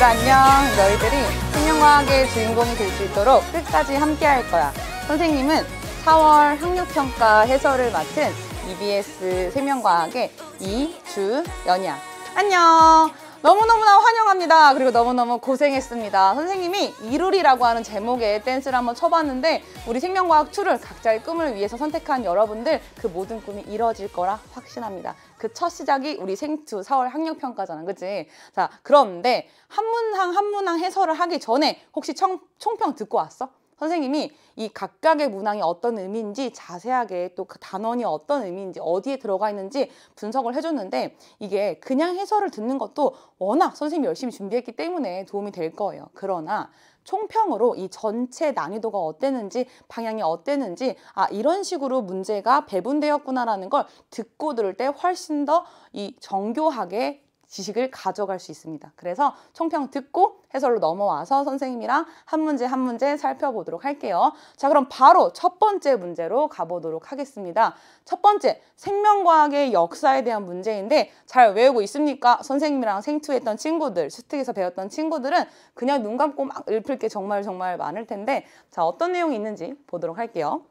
얘들 안녕. 너희들이 생명과학의 주인공이 될 수 있도록 끝까지 함께 할 거야. 선생님은 4월 학력평가 해설을 맡은 EBS 생명과학의 이주연이 안녕. 너무너무나 환영합니다. 그리고 너무너무 고생했습니다. 선생님이 이룰이라고 하는 제목의 댄스를 한번 쳐봤는데 우리 생명과학 2를 각자의 꿈을 위해서 선택한 여러분들 그 모든 꿈이 이뤄질 거라 확신합니다. 그 첫 시작이 우리 생투 4월 학력평가잖아. 그치? 자, 그런데 한 문항 한 문항 해설을 하기 전에 혹시 청, 총평 듣고 왔어? 선생님이 이 각각의 문항이 어떤 의미인지 자세하게 또 그 단원이 어떤 의미인지 어디에 들어가 있는지 분석을 해줬는데 이게 그냥 해설을 듣는 것도 워낙 선생님이 열심히 준비했기 때문에 도움이 될 거예요. 그러나 총평으로 이 전체 난이도가 어땠는지 방향이 어땠는지 아 이런 식으로 문제가 배분되었구나라는 걸 듣고 들을 때 훨씬 더 이 정교하게 지식을 가져갈 수 있습니다. 그래서 총평 듣고 해설로 넘어와서 선생님이랑 한 문제 한 문제 살펴보도록 할게요. 자, 그럼 바로 첫 번째 문제로 가보도록 하겠습니다. 첫 번째, 생명과학의 역사에 대한 문제인데 잘 외우고 있습니까? 선생님이랑 생투했던 친구들, 수특에서 배웠던 친구들은 그냥 눈 감고 막 읊을 게 정말 정말 많을 텐데 자, 어떤 내용이 있는지 보도록 할게요.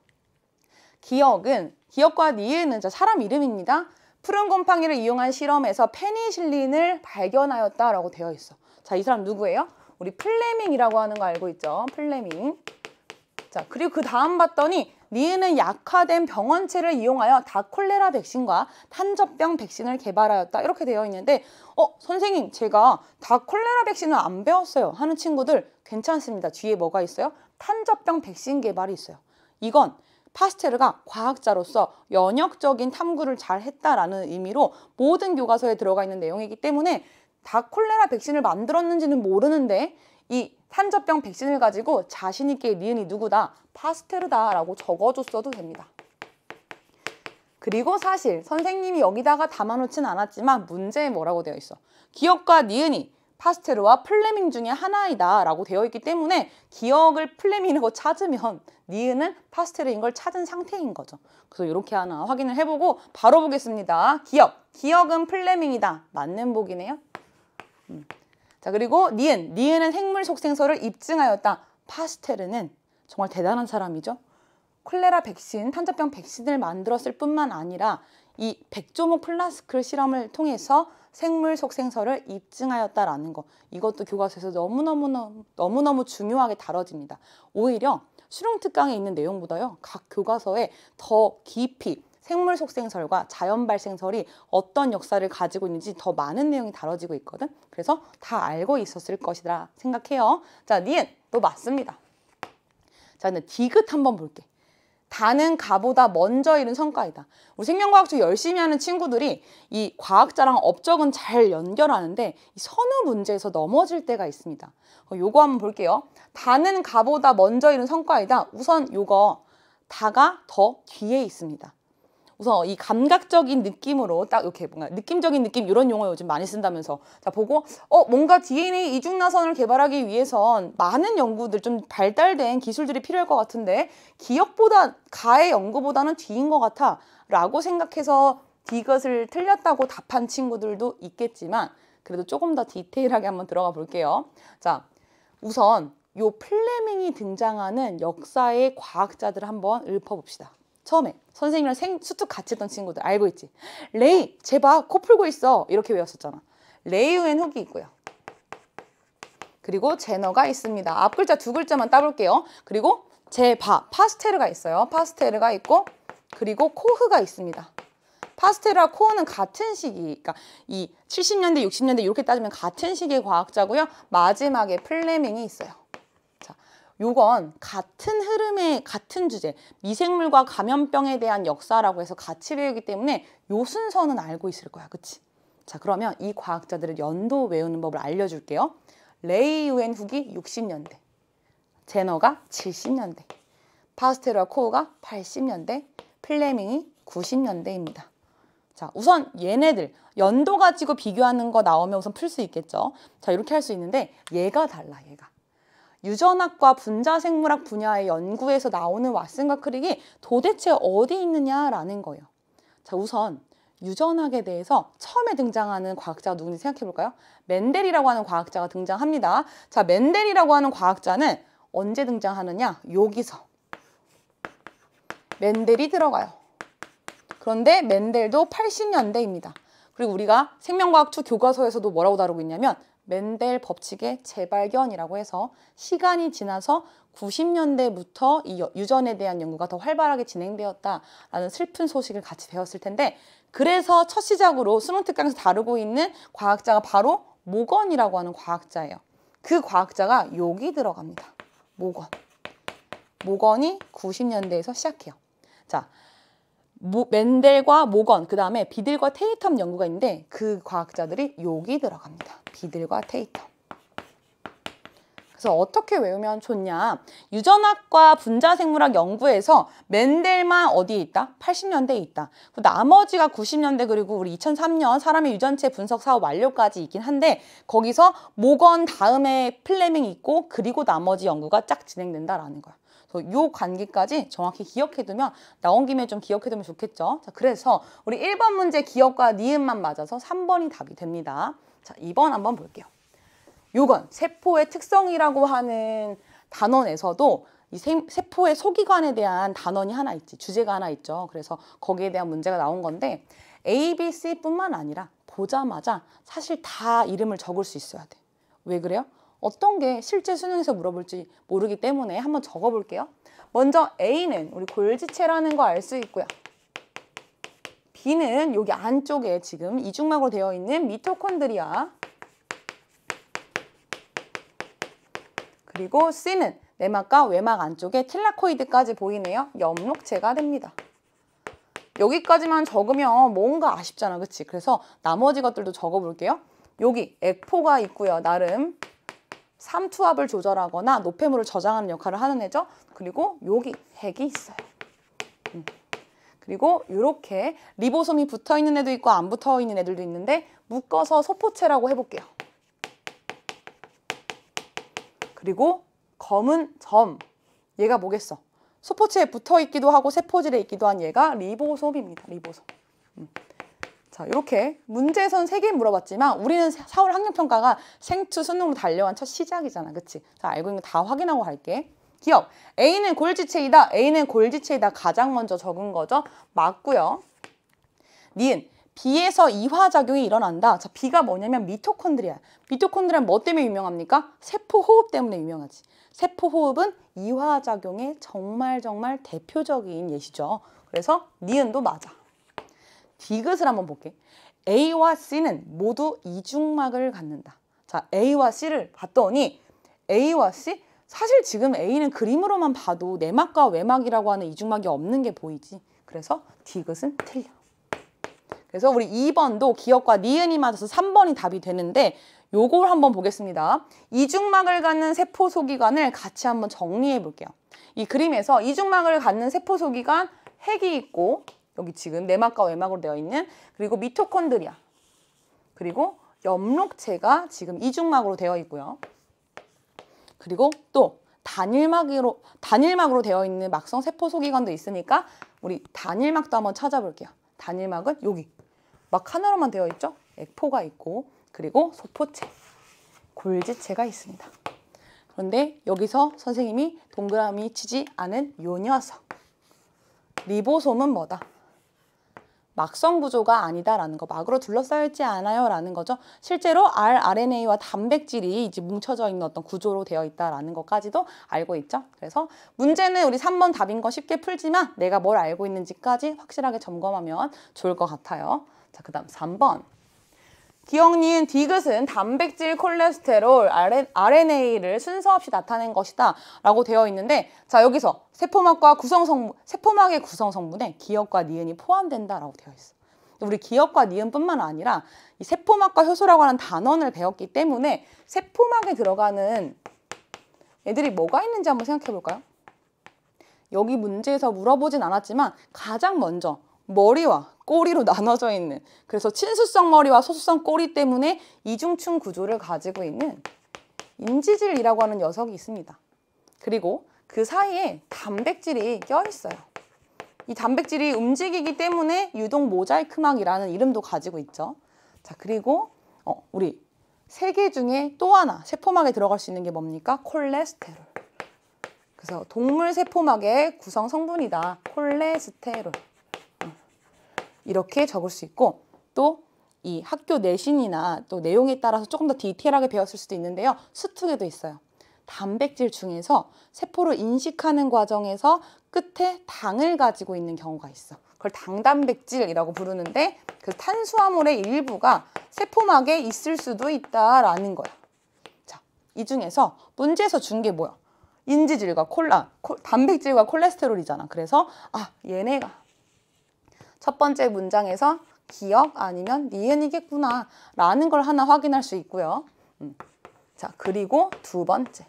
기억은 기억과 니은은 사람 이름입니다. 푸른 곰팡이를 이용한 실험에서 페니실린을 발견하였다라고 되어 있어. 자, 이 사람 누구예요? 우리 플레밍이라고 하는 거 알고 있죠? 플레밍. 자, 그리고 그 다음 봤더니 니은은 약화된 병원체를 이용하여 다콜레라 백신과 탄저병 백신을 개발하였다 이렇게 되어 있는데 어 선생님 제가 다콜레라 백신을 안 배웠어요 하는 친구들 괜찮습니다 뒤에 뭐가 있어요? 탄저병 백신 개발이 있어요 이건 파스텔르가 과학자로서 연역적인 탐구를 잘 했다라는 의미로 모든 교과서에 들어가 있는 내용이기 때문에 다 콜레라 백신을 만들었는지는 모르는데 이 산저병 백신을 가지고 자신 있게 니은이 누구다 파스텔르다라고 적어줬어도 됩니다. 그리고 사실 선생님이 여기다가 담아놓진 않았지만 문제에 뭐라고 되어 있어? 기억과 니은이 파스테르와 플레밍 중에 하나이다 라고 되어 있기 때문에 기억을 플레밍이라고 찾으면 니은은 파스테르인 걸 찾은 상태인 거죠. 그래서 이렇게 하나 확인을 해보고 바로 보겠습니다. 기억, 기억은 플레밍이다. 맞는 복이네요. 음. 자 그리고 니은, 니은은 생물 속생서를 입증하였다. 파스테르는 정말 대단한 사람이죠. 콜레라 백신, 탄저병 백신을 만들었을 뿐만 아니라 이 백조목 플라스크 실험을 통해서 생물 속생설을 입증하였다라는 거 이것도 교과서에서 너무너무 너무너무 중요하게 다뤄집니다. 오히려 수능 특강에 있는 내용보다요 각 교과서에 더 깊이 생물 속생설과 자연 발생설이 어떤 역사를 가지고 있는지 더 많은 내용이 다뤄지고 있거든. 그래서 다 알고 있었을 것이라 생각해요. 자, 니은 또 맞습니다. 자, 근데 디귿 한번 볼게. 다는 가보다 먼저 이룬 성과이다. 우리 생명과학적 열심히 하는 친구들이 이 과학자랑 업적은 잘 연결하는데 이 선우 문제에서 넘어질 때가 있습니다. 어, 요거 한번 볼게요. 다는 가보다 먼저 이룬 성과이다. 우선 요거 다가 더 뒤에 있습니다. 우선 이 감각적인 느낌으로 딱 이렇게 뭔가 느낌적인 느낌 이런 용어 요즘 많이 쓴다면서 자 보고 어 뭔가 DNA 이중 나선을 개발하기 위해선 많은 연구들 좀 발달된 기술들이 필요할 것 같은데 기억보다 가의 연구보다는 뒤인 것 같아 라고 생각해서 디것을 틀렸다고 답한 친구들도 있겠지만 그래도 조금 더 디테일하게 한번 들어가 볼게요. 자 우선 요 플레밍이 등장하는 역사의 과학자들 한번 읊어봅시다. 처음에 선생님이랑 생, 수특 같이 했던 친구들 알고 있지? 레이, 제발 코 풀고 있어. 이렇게 외웠었잖아. 레이우엔 훅이 있고요. 그리고 제너가 있습니다. 앞 글자 두 글자만 따볼게요. 그리고 제바, 파스텔르가 있어요. 파스텔르가 있고 그리고 코흐가 있습니다. 파스텔와 코어는 같은 시기, 그러니까 이 70년대, 60년대 이렇게 따지면 같은 시기의 과학자고요. 마지막에 플레밍이 있어요. 요건 같은 흐름의 같은 주제 미생물과 감염병에 대한 역사라고 해서 같이 배우기 때문에 요 순서는 알고 있을 거야 그치? 자 그러면 이 과학자들을 연도 외우는 법을 알려줄게요 레이 유엔 후기 60년대 제너가 70년대 파스테르와 코우가 80년대 플레밍이 90년대입니다 자 우선 얘네들 연도 가지고 비교하는 거 나오면 우선 풀 수 있겠죠 자 이렇게 할 수 있는데 얘가 달라 얘가 유전학과 분자생물학 분야의 연구에서 나오는 왓슨과 크릭이 도대체 어디 있느냐라는 거예요. 자, 우선 유전학에 대해서 처음에 등장하는 과학자가 누군지 생각해 볼까요? 맨델이라고 하는 과학자가 등장합니다. 자, 맨델이라고 하는 과학자는 언제 등장하느냐? 여기서. 맨델이 들어가요. 그런데 맨델도 80년대입니다. 그리고 우리가 생명과학 2 교과서에서도 뭐라고 다루고 있냐면 맨델 법칙의 재발견이라고 해서 시간이 지나서 90년대부터 이 유전에 대한 연구가 더 활발하게 진행되었다라는 슬픈 소식을 같이 배웠을 텐데 그래서 첫 시작으로 수능 특강에서 다루고 있는 과학자가 바로 모건이라고 하는 과학자예요. 그 과학자가 여기 들어갑니다. 모건. 모건이 90년대에서 시작해요. 자, 모, 맨델과 모건, 그 다음에 비들과 테이텀 연구가 있는데 그 과학자들이 여기 들어갑니다. 비들과 테이텀. 그래서 어떻게 외우면 좋냐. 유전학과 분자생물학 연구에서 맨델만 어디에 있다? 80년대에 있다. 그 나머지가 90년대 그리고 우리 2003년 사람의 유전체 분석 사업 완료까지 있긴 한데 거기서 모건 다음에 플레밍 있고 그리고 나머지 연구가 쫙 진행된다라는 거야. 그래서 요 관계까지 정확히 기억해두면 나온 김에 좀 기억해두면 좋겠죠. 자, 그래서 우리 1번 문제 기억과 니은만 맞아서 3번이 답이 됩니다. 자, 2번 한번 볼게요. 요건 세포의 특성이라고 하는 단원에서도 이 세포의 소기관에 대한 단원이 하나 있지, 주제가 하나 있죠. 그래서 거기에 대한 문제가 나온 건데 A, B, C뿐만 아니라 보자마자 사실 다 이름을 적을 수 있어야 돼. 왜 그래요? 어떤 게 실제 수능에서 물어볼지 모르기 때문에 한번 적어볼게요. 먼저 A는 우리 골지체라는 거 알 수 있고요. B는 여기 안쪽에 지금 이중막으로 되어 있는 미토콘드리아 그리고 C는 내막과 외막 안쪽에 틸라코이드까지 보이네요. 엽록체가 됩니다. 여기까지만 적으면 뭔가 아쉽잖아, 그치? 그래서 나머지 것들도 적어볼게요. 여기 액포가 있고요, 나름 삼투압을 조절하거나 노폐물을 저장하는 역할을 하는 애죠. 그리고 여기 핵이 있어요. 음. 그리고 이렇게 리보솜이 붙어있는 애도 있고 안 붙어있는 애들도 있는데 묶어서 소포체라고 해볼게요. 그리고 검은 점, 얘가 뭐겠어? 소포체에 붙어있기도 하고 세포질에 있기도 한 얘가 리보솜입니다. 리보솜. 음. 자, 이렇게 문제선 에 3개 물어봤지만 우리는 4월 학력평가가 생투 수능으로 달려간 첫 시작이잖아. 그치? 자, 알고 있는 거 다 확인하고 갈게. 기업. A는 골지체이다. A는 골지체이다. 가장 먼저 적은 거죠. 맞고요. 니은. B에서 이화작용이 일어난다. 자, B가 뭐냐면 미토콘드리아. 미토콘드리아 는뭐 때문에 유명합니까? 세포호흡 때문에 유명하지. 세포호흡은 이화작용의 정말 정말 대표적인 예시죠. 그래서 니은도 맞아. 디귿을 한번 볼게. A와 C는 모두 이중막을 갖는다. 자, A와 C를 봤더니 A와 C 사실 지금 A는 그림으로만 봐도 내막과 외막이라고 하는 이중막이 없는 게 보이지. 그래서 디귿은 틀려. 그래서 우리 2번도 기억과 니은이 맞아서 3번이 답이 되는데 요걸 한번 보겠습니다. 이중막을 갖는 세포 소기관을 같이 한번 정리해 볼게요. 이 그림에서 이중막을 갖는 세포 소기관 핵이 있고 여기 지금 내막과 외막으로 되어 있는 그리고 미토콘드리아 그리고 엽록체가 지금 이중막으로 되어 있고요. 그리고 또 단일막으로 단일막으로 되어 있는 막성 세포 소기관도 있으니까 우리 단일막도 한번 찾아볼게요. 단일막은 여기 막 하나로만 되어 있죠? 액포가 있고 그리고 소포체, 골지체가 있습니다. 그런데 여기서 선생님이 동그라미 치지 않은 요 녀석. 리보솜은 뭐다? 막성 구조가 아니다라는 거, 막으로 둘러싸여 있지 않아요라는 거죠. 실제로 rRNA와 단백질이 이제 뭉쳐져 있는 어떤 구조로 되어 있다라는 것까지도 알고 있죠. 그래서 문제는 우리 3번 답인 거 쉽게 풀지만 내가 뭘 알고 있는지까지 확실하게 점검하면 좋을 것 같아요. 자, 그 다음 3번. 기억니은 디귿은 단백질 콜레스테롤 RNA를 순서 없이 나타낸 것이다 라고 되어 있는데 자 여기서 세포막과 구성 성분, 세포막의 구성 성분에 기억과 니은이 포함된다 라고 되어 있어 우리 기억과 니은뿐만 아니라 이 세포막과 효소라고 하는 단원을 배웠기 때문에 세포막에 들어가는 애들이 뭐가 있는지 한번 생각해 볼까요? 여기 문제에서 물어보진 않았지만 가장 먼저 머리와 꼬리로 나눠져 있는 그래서 친수성 머리와 소수성 꼬리 때문에 이중충 구조를 가지고 있는 인지질이라고 하는 녀석이 있습니다. 그리고 그 사이에 단백질이 껴있어요. 이 단백질이 움직이기 때문에 유동 모자이크막이라는 이름도 가지고 있죠. 자 그리고 어, 우리 세 개 중에 또 하나 세포막에 들어갈 수 있는 게 뭡니까? 콜레스테롤. 그래서 동물 세포막의 구성 성분이다. 콜레스테롤. 이렇게 적을 수 있고 또 이 학교 내신이나 또 내용에 따라서 조금 더 디테일하게 배웠을 수도 있는데요. 수특에도 있어요. 단백질 중에서 세포를 인식하는 과정에서 끝에 당을 가지고 있는 경우가 있어. 그걸 당단백질이라고 부르는데 그 탄수화물의 일부가 세포막에 있을 수도 있다라는 거야. 자, 이 중에서 문제에서 준 게 뭐야? 인지질과 콜라, 단백질과 콜레스테롤이잖아. 그래서 아, 얘네가 첫 번째 문장에서 기억 아니면 니은이겠구나 라는 걸 하나 확인할 수 있고요. 음. 자 그리고 두 번째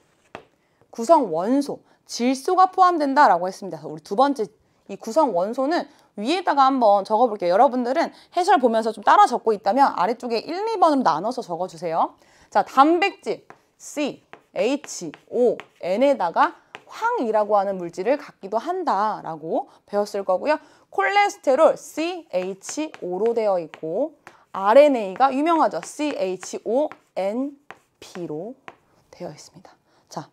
구성 원소 질소가 포함된다 라고 했습니다. 우리 두 번째 이 구성 원소는 위에다가 한번 적어볼게요. 여러분들은 해설 보면서 좀 따라 적고 있다면 아래쪽에 1, 2번으 나눠서 적어주세요. 자 단백질 C, H, O, N에다가 황이라고 하는 물질을 갖기도 한다라고 배웠을 거고요. 콜레스테롤 CHO로 되어 있고 RNA가 유명하죠. CHONP로 되어 있습니다. 자,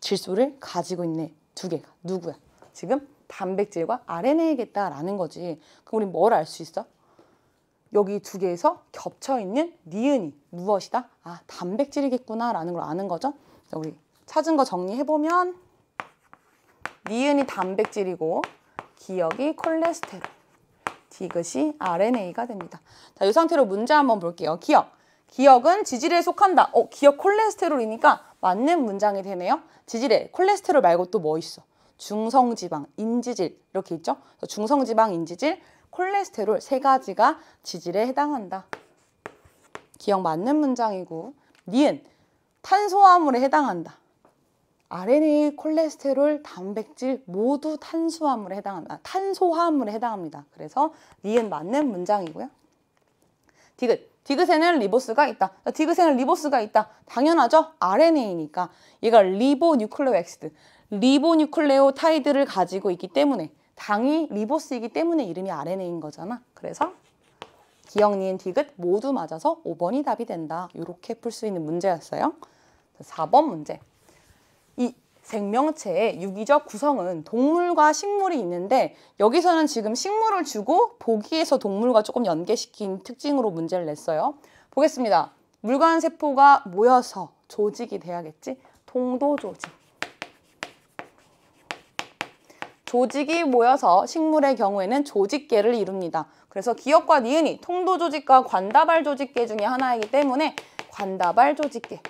질소를 가지고 있는 두 개가 누구야? 지금 단백질과 RNA겠다라는 거지. 그럼 우리 뭘 알 수 있어? 여기 두 개에서 겹쳐있는 니은이 무엇이다? 아, 단백질이겠구나라는 걸 아는 거죠. 우리 찾은 거 정리해보면 니은이 단백질이고 기억이 콜레스테롤, 디귿이 RNA가 됩니다. 자, 이 상태로 문제 한번 볼게요. 기억. 기억은 지질에 속한다. 어, 기억 콜레스테롤이니까 맞는 문장이 되네요. 지질에 콜레스테롤 말고 또 뭐 있어? 중성지방, 인지질 이렇게 있죠? 중성지방, 인지질, 콜레스테롤 세 가지가 지질에 해당한다. 기억 맞는 문장이고 니은 탄소화물에 해당한다. RNA, 콜레스테롤, 단백질 모두 탄수화물에 해당합니다. 아, 탄소화물에 해당합니다. 그래서 니은 맞는 문장이고요. 디귿. 디귿에는 리보스가 있다. 디귿에는 리보스가 있다. 당연하죠? RNA니까. 얘가 리보뉴클레오엑시드, 리보뉴클레오타이드를 가지고 있기 때문에 당이 리보스이기 때문에 이름이 RNA인 거잖아. 그래서 기억, 니은, 디귿 모두 맞아서 5번이 답이 된다. 이렇게 풀 수 있는 문제였어요. 4번 문제. 이 생명체의 유기적 구성은 동물과 식물이 있는데 여기서는 지금 식물을 주고 보기에서 동물과 조금 연계시킨 특징으로 문제를 냈어요. 보겠습니다. 물관 세포가 모여서 조직이 돼야겠지? 동도 조직. 조직이 모여서 식물의 경우에는 조직계를 이룹니다. 그래서 기억과 니은이 통도 조직과 관다발 조직계 중에 하나이기 때문에 관다발 조직계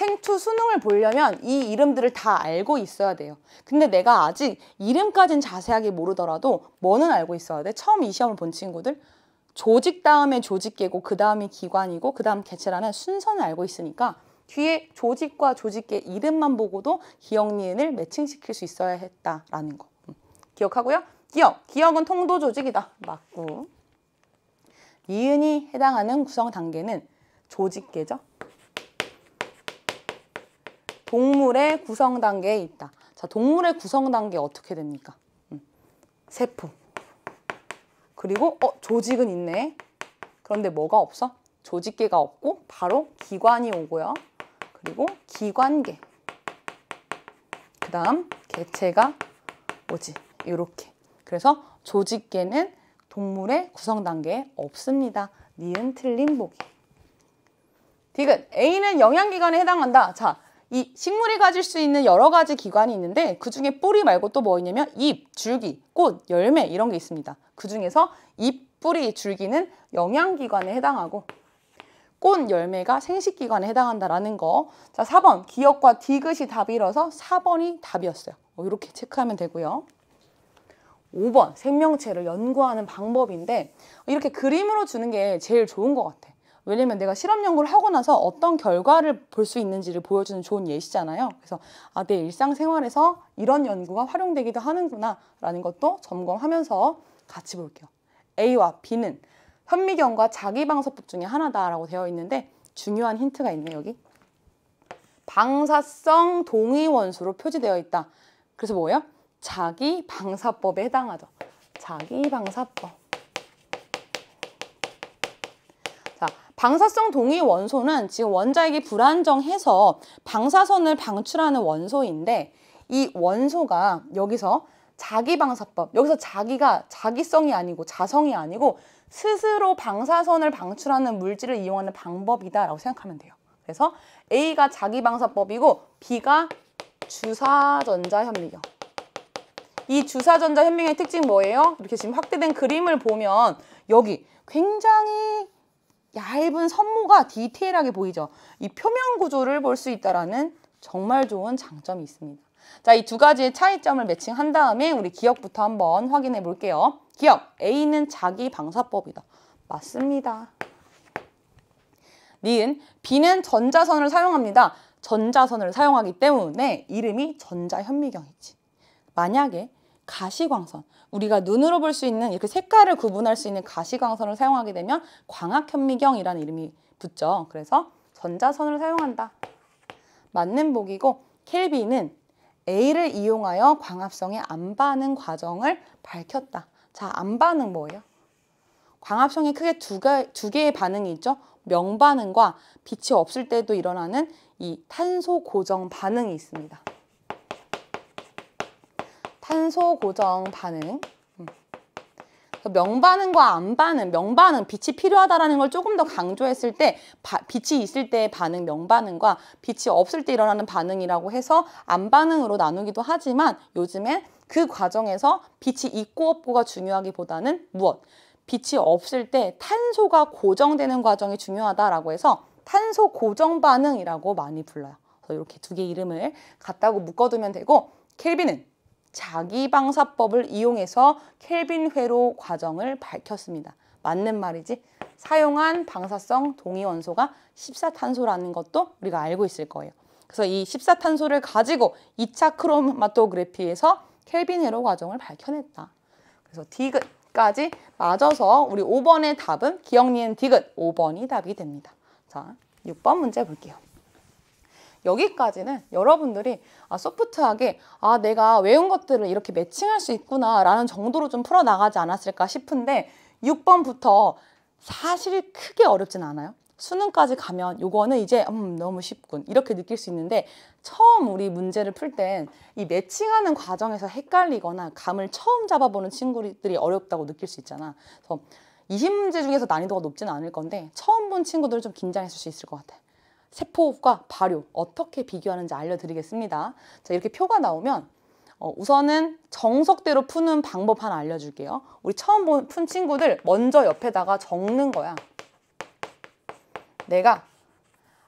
생투 수능을 보려면 이 이름들을 다 알고 있어야 돼요. 근데 내가 아직 이름까진 자세하게 모르더라도 뭐는 알고 있어야 돼? 처음 이 시험을 본 친구들 조직 다음에 조직계고 그 다음이 기관이고 그 다음 개체라는 순서는 알고 있으니까 뒤에 조직과 조직계 이름만 보고도 기억 니엔을 매칭시킬 수 있어야 했다라는 거 음. 기억하고요. 기억, 기억은 통도 조직이다. 맞고 니은이 해당하는 구성 단계는 조직계죠. 동물의 구성 단계에 있다. 자, 동물의 구성 단계 어떻게 됩니까? 음, 세포. 그리고 어 조직은 있네. 그런데 뭐가 없어? 조직계가 없고 바로 기관이 오고요. 그리고 기관계. 그 다음 개체가 오지. 이렇게. 그래서 조직계는 동물의 구성 단계에 없습니다. 니은 틀린 보기. 디귿 A는 영양기관에 해당한다. 자, 이 식물이 가질 수 있는 여러 가지 기관이 있는데 그중에 뿌리 말고 또 뭐 있냐면 잎, 줄기, 꽃, 열매 이런 게 있습니다. 그중에서 잎, 뿌리, 줄기는 영양기관에 해당하고 꽃, 열매가 생식기관에 해당한다라는 거. 자, 4번 기억과 디귿이 답이라서 4번이 답이었어요. 어, 이렇게 체크하면 되고요. 5번 생명체를 연구하는 방법인데 이렇게 그림으로 주는 게 제일 좋은 것 같아요. 왜냐면 내가 실험 연구를 하고 나서 어떤 결과를 볼 수 있는지를 보여주는 좋은 예시잖아요. 그래서 아, 내 일상생활에서 이런 연구가 활용되기도 하는구나라는 것도 점검하면서 같이 볼게요. A와 B는 현미경과 자기방사법 중에 하나다라고 되어 있는데 중요한 힌트가 있네 요 여기. 방사성 동의 원수로 표지되어 있다. 그래서 뭐예요? 자기 방사법에 해당하죠. 자기 방사법. 방사성 동위 원소는 지금 원자핵이 불안정해서 방사선을 방출하는 원소인데 이 원소가 여기서 자기 방사법, 여기서 자기가 자기성이 아니고 자성이 아니고 스스로 방사선을 방출하는 물질을 이용하는 방법이다라고 생각하면 돼요. 그래서 A가 자기 방사법이고 B가 주사전자 현미경. 이 주사전자 현미경의 특징 뭐예요? 이렇게 지금 확대된 그림을 보면 여기 굉장히 얇은 선모가 디테일하게 보이죠. 이 표면 구조를 볼 수 있다라는 정말 좋은 장점이 있습니다. 자, 이 두 가지의 차이점을 매칭한 다음에 우리 기억부터 한번 확인해 볼게요. 기억, A는 자기 방사법이다. 맞습니다. 니은, B는 전자선을 사용합니다. 전자선을 사용하기 때문에 이름이 전자현미경이지. 만약에 가시광선, 우리가 눈으로 볼 수 있는 이렇게 색깔을 구분할 수 있는 가시광선을 사용하게 되면 광학현미경이라는 이름이 붙죠. 그래서 전자선을 사용한다. 맞는 복이고 켈빈은 A를 이용하여 광합성의 안반응 과정을 밝혔다. 자, 안반응 뭐예요? 광합성이 크게 두, 개, 두 개의 반응이 있죠. 명반응과 빛이 없을 때도 일어나는 이 탄소 고정 반응이 있습니다. 탄소 고정 반응 음. 그 명반응과 안반응, 명반응, 빛이 필요하다라는 걸 조금 더 강조했을 때 바, 빛이 있을 때의 반응, 명반응과 빛이 없을 때 일어나는 반응이라고 해서 안반응으로 나누기도 하지만 요즘엔 그 과정에서 빛이 있고 없고가 중요하기보다는 무엇? 빛이 없을 때 탄소가 고정되는 과정이 중요하다라고 해서 탄소 고정 반응이라고 많이 불러요. 그래서 이렇게 두 개 이름을 같다고 묶어두면 되고 켈빈은 자기방사법을 이용해서 켈빈 회로 과정을 밝혔습니다. 맞는 말이지? 사용한 방사성 동위원소가 14탄소라는 것도 우리가 알고 있을 거예요. 그래서 이 14탄소를 가지고 2차 크로마토그래피에서 켈빈 회로 과정을 밝혀냈다. 그래서 디귿까지 맞아서 우리 5번의 답은 기억니은 디귿 5번이 답이 됩니다. 자, 6번 문제 볼게요. 여기까지는 여러분들이 아, 소프트하게 아 내가 외운 것들을 이렇게 매칭할 수 있구나 라는 정도로 좀 풀어나가지 않았을까 싶은데 6번부터 사실 크게 어렵진 않아요. 수능까지 가면 요거는 이제 음 너무 쉽군 이렇게 느낄 수 있는데 처음 우리 문제를 풀 땐 이 매칭하는 과정에서 헷갈리거나 감을 처음 잡아보는 친구들이 어렵다고 느낄 수 있잖아 그래서 20문제 중에서 난이도가 높진 않을 건데 처음 본 친구들은 좀 긴장했을 수 있을 것 같아 요 세포호과 발효 어떻게 비교하는지 알려드리겠습니다. 자 이렇게 표가 나오면 어, 우선은 정석대로 푸는 방법 하나 알려줄게요. 우리 처음 푼 친구들 먼저 옆에다가 적는 거야. 내가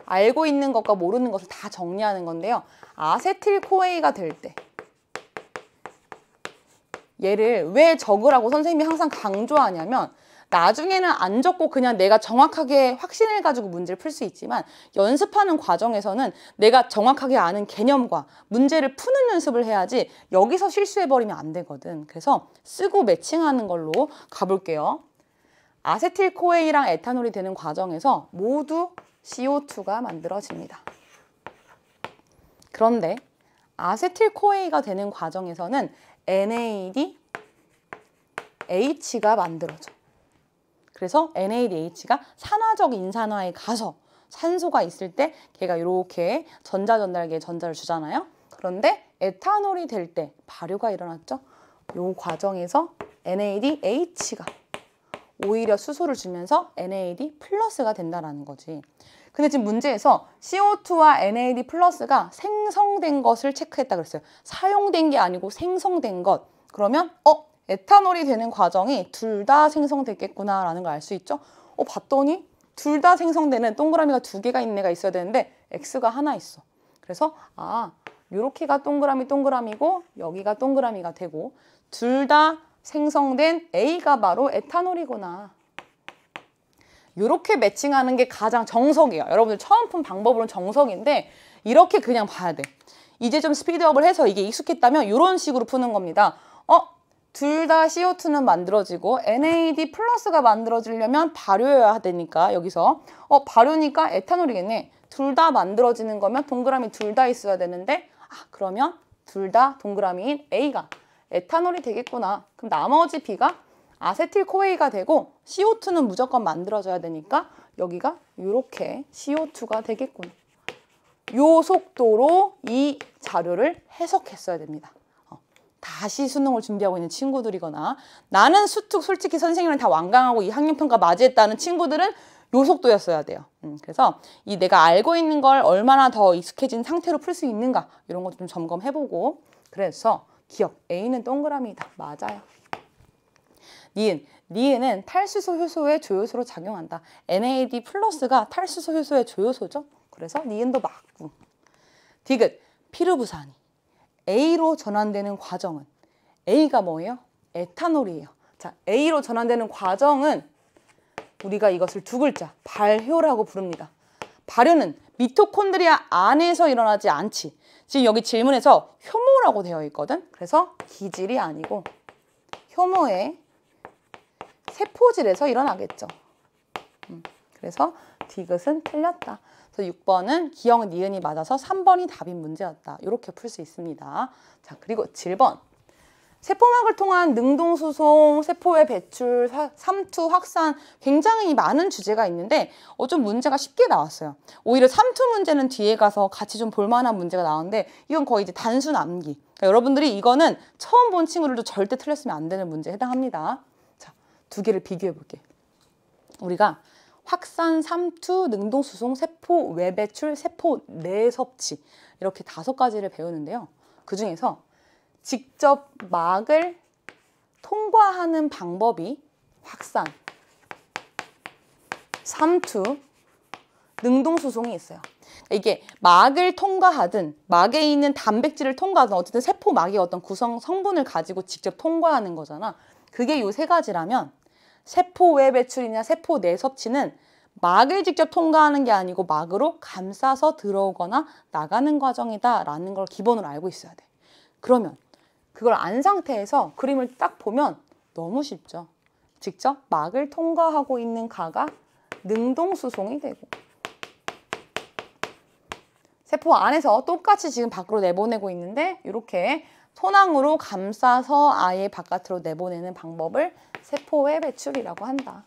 알고 있는 것과 모르는 것을 다 정리하는 건데요. 아세틸코에이가 될 때 얘를 왜 적으라고 선생님이 항상 강조하냐면 나중에는 안 적고 그냥 내가 정확하게 확신을 가지고 문제를 풀 수 있지만 연습하는 과정에서는 내가 정확하게 아는 개념과 문제를 푸는 연습을 해야지 여기서 실수해버리면 안 되거든. 그래서 쓰고 매칭하는 걸로 가볼게요. 아세틸코에이랑 에탄올이 되는 과정에서 모두 CO2가 만들어집니다. 그런데 아세틸코에이가 되는 과정에서는 NAD, H가 만들어져. 그래서 NADH가 산화적 인산화에 가서 산소가 있을 때 걔가 이렇게 전자전달기에 전자를 주잖아요. 그런데 에탄올이 될 때 발효가 일어났죠. 요 과정에서 NADH가 오히려 수소를 주면서 NAD 플러스가 된다는 거지. 근데 지금 문제에서 CO2와 NAD 플러스가 생성된 것을 체크했다 그랬어요. 사용된 게 아니고 생성된 것. 그러면 어? 에탄올이 되는 과정이 둘 다 생성됐겠구나라는 걸 알 수 있죠. 어, 봤더니 둘 다 생성되는 동그라미가 두 개가 있는 애가 있어야 되는데 X가 하나 있어. 그래서 아, 요렇게가 동그라미 동그라미고 여기가 동그라미가 되고 둘 다 생성된 A가 바로 에탄올이구나. 요렇게 매칭하는 게 가장 정석이에요. 여러분들 처음 푼 방법으로는 정석인데 이렇게 그냥 봐야 돼. 이제 좀 스피드업을 해서 이게 익숙했다면 요런 식으로 푸는 겁니다. 어? 둘다 CO2는 만들어지고 NAD 플러스가 만들어지려면 발효여야 되니까 여기서 어 발효니까 에탄올이겠네. 둘 다 만들어지는 거면 동그라미 둘 다 있어야 되는데 아 그러면 둘 다 동그라미인 A가 에탄올이 되겠구나. 그럼 나머지 B가 아세틸코에이가 되고 CO2는 무조건 만들어져야 되니까 여기가 이렇게 CO2가 되겠군나요 속도로 이 자료를 해석했어야 됩니다. 다시 수능을 준비하고 있는 친구들이거나 나는 수특 솔직히 선생님을다 완강하고 이학년평가 맞이했다는 친구들은 요 속도였어야 돼요. 음, 그래서 이 내가 알고 있는 걸 얼마나 더 익숙해진 상태로 풀 수 있는가 이런 것도 좀 점검해보고 그래서 기억 A는 동그라미다. 맞아요. 니은 니은은 탈수소 효소의 조효소로 작용한다. NAD 플러스가 탈수소 효소의 조효소죠. 그래서 니은도 맞고 디귿 피르부산이 A로 전환되는 과정은 A가 뭐예요? 에탄올이에요. 자, A로 전환되는 과정은 우리가 이것을 두 글자 발효라고 부릅니다. 발효는 미토콘드리아 안에서 일어나지 않지. 지금 여기 질문에서 효모라고 되어 있거든. 그래서 기질이 아니고 효모의 세포질에서 일어나겠죠. 음, 그래서 디귿은 틀렸다. 그래서 6번은 기역, 니은이 맞아서 3번이 답인 문제였다. 이렇게 풀 수 있습니다. 자, 그리고 7번. 세포막을 통한 능동수송, 세포의 배출, 삼투, 확산 굉장히 많은 주제가 있는데 어좀 문제가 쉽게 나왔어요. 오히려 삼투 문제는 뒤에 가서 같이 좀 볼만한 문제가 나왔는데 이건 거의 이제 단순 암기. 그러니까 여러분들이 이거는 처음 본 친구들도 절대 틀렸으면 안 되는 문제에 해당합니다. 자, 두 개를 비교해 볼게요. 우리가 확산, 삼투, 능동, 수송, 세포, 외배출, 세포, 내섭취 이렇게 다섯 가지를 배우는데요. 그 중에서 직접 막을 통과하는 방법이 확산, 삼투, 능동 수송이 있어요. 이게 막을 통과하든 막에 있는 단백질을 통과하든 어쨌든 세포막의 어떤 구성 성분을 가지고 직접 통과하는 거잖아. 그게 요 세 가지라면 세포 외 배출이나 세포 내 섭취는 막을 직접 통과하는 게 아니고 막으로 감싸서 들어오거나 나가는 과정이다라는 걸 기본으로 알고 있어야 돼. 그러면 그걸 안 상태에서 그림을 딱 보면 너무 쉽죠. 직접 막을 통과하고 있는 가가 능동수송이 되고 세포 안에서 똑같이 지금 밖으로 내보내고 있는데 이렇게 토낭으로 감싸서 아예 바깥으로 내보내는 방법을 세포의 배출이라고 한다.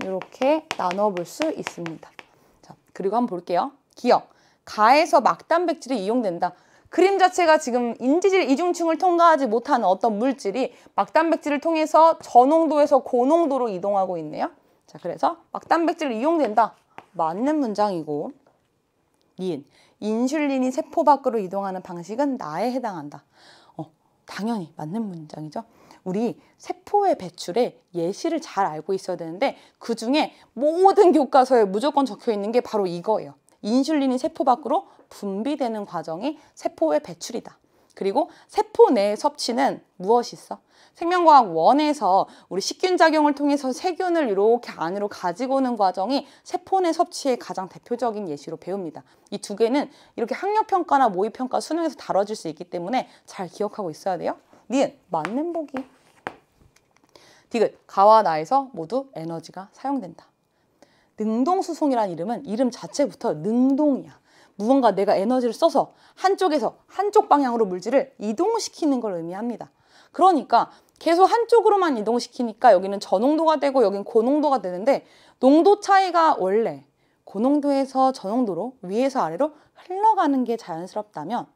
이렇게 나눠볼 수 있습니다. 자, 그리고 한번 볼게요. 기억. 가에서 막단백질이 이용된다. 그림 자체가 지금 인지질 이중층을 통과하지 못하는 어떤 물질이 막단백질을 통해서 저농도에서 고농도로 이동하고 있네요. 자, 그래서 막단백질을 이용된다. 맞는 문장이고 인, 인슐린이 세포 밖으로 이동하는 방식은 나에 해당한다. 어, 당연히 맞는 문장이죠. 우리 세포의 배출의 예시를 잘 알고 있어야 되는데 그 중에 모든 교과서에 무조건 적혀 있는 게 바로 이거예요. 인슐린이 세포 밖으로 분비되는 과정이 세포의 배출이다. 그리고 세포 내 섭취는 무엇이 있어? 생명과학 원에서 우리 식균작용을 통해서 세균을 이렇게 안으로 가지고 오는 과정이 세포 내 섭취의 가장 대표적인 예시로 배웁니다. 이 두 개는 이렇게 학력평가나 모의평가 수능에서 다뤄질 수 있기 때문에 잘 기억하고 있어야 돼요. 니은 맞는 보기. 디귿 가와 나에서 모두 에너지가 사용된다. 능동수송이란 이름은 이름 자체부터 능동이야. 무언가 내가 에너지를 써서 한쪽에서 한쪽 방향으로 물질을 이동시키는 걸 의미합니다. 그러니까 계속 한쪽으로만 이동시키니까 여기는 저농도가 되고 여기는 고농도가 되는데 농도 차이가 원래 고농도에서 저농도로 위에서 아래로 흘러가는 게 자연스럽다면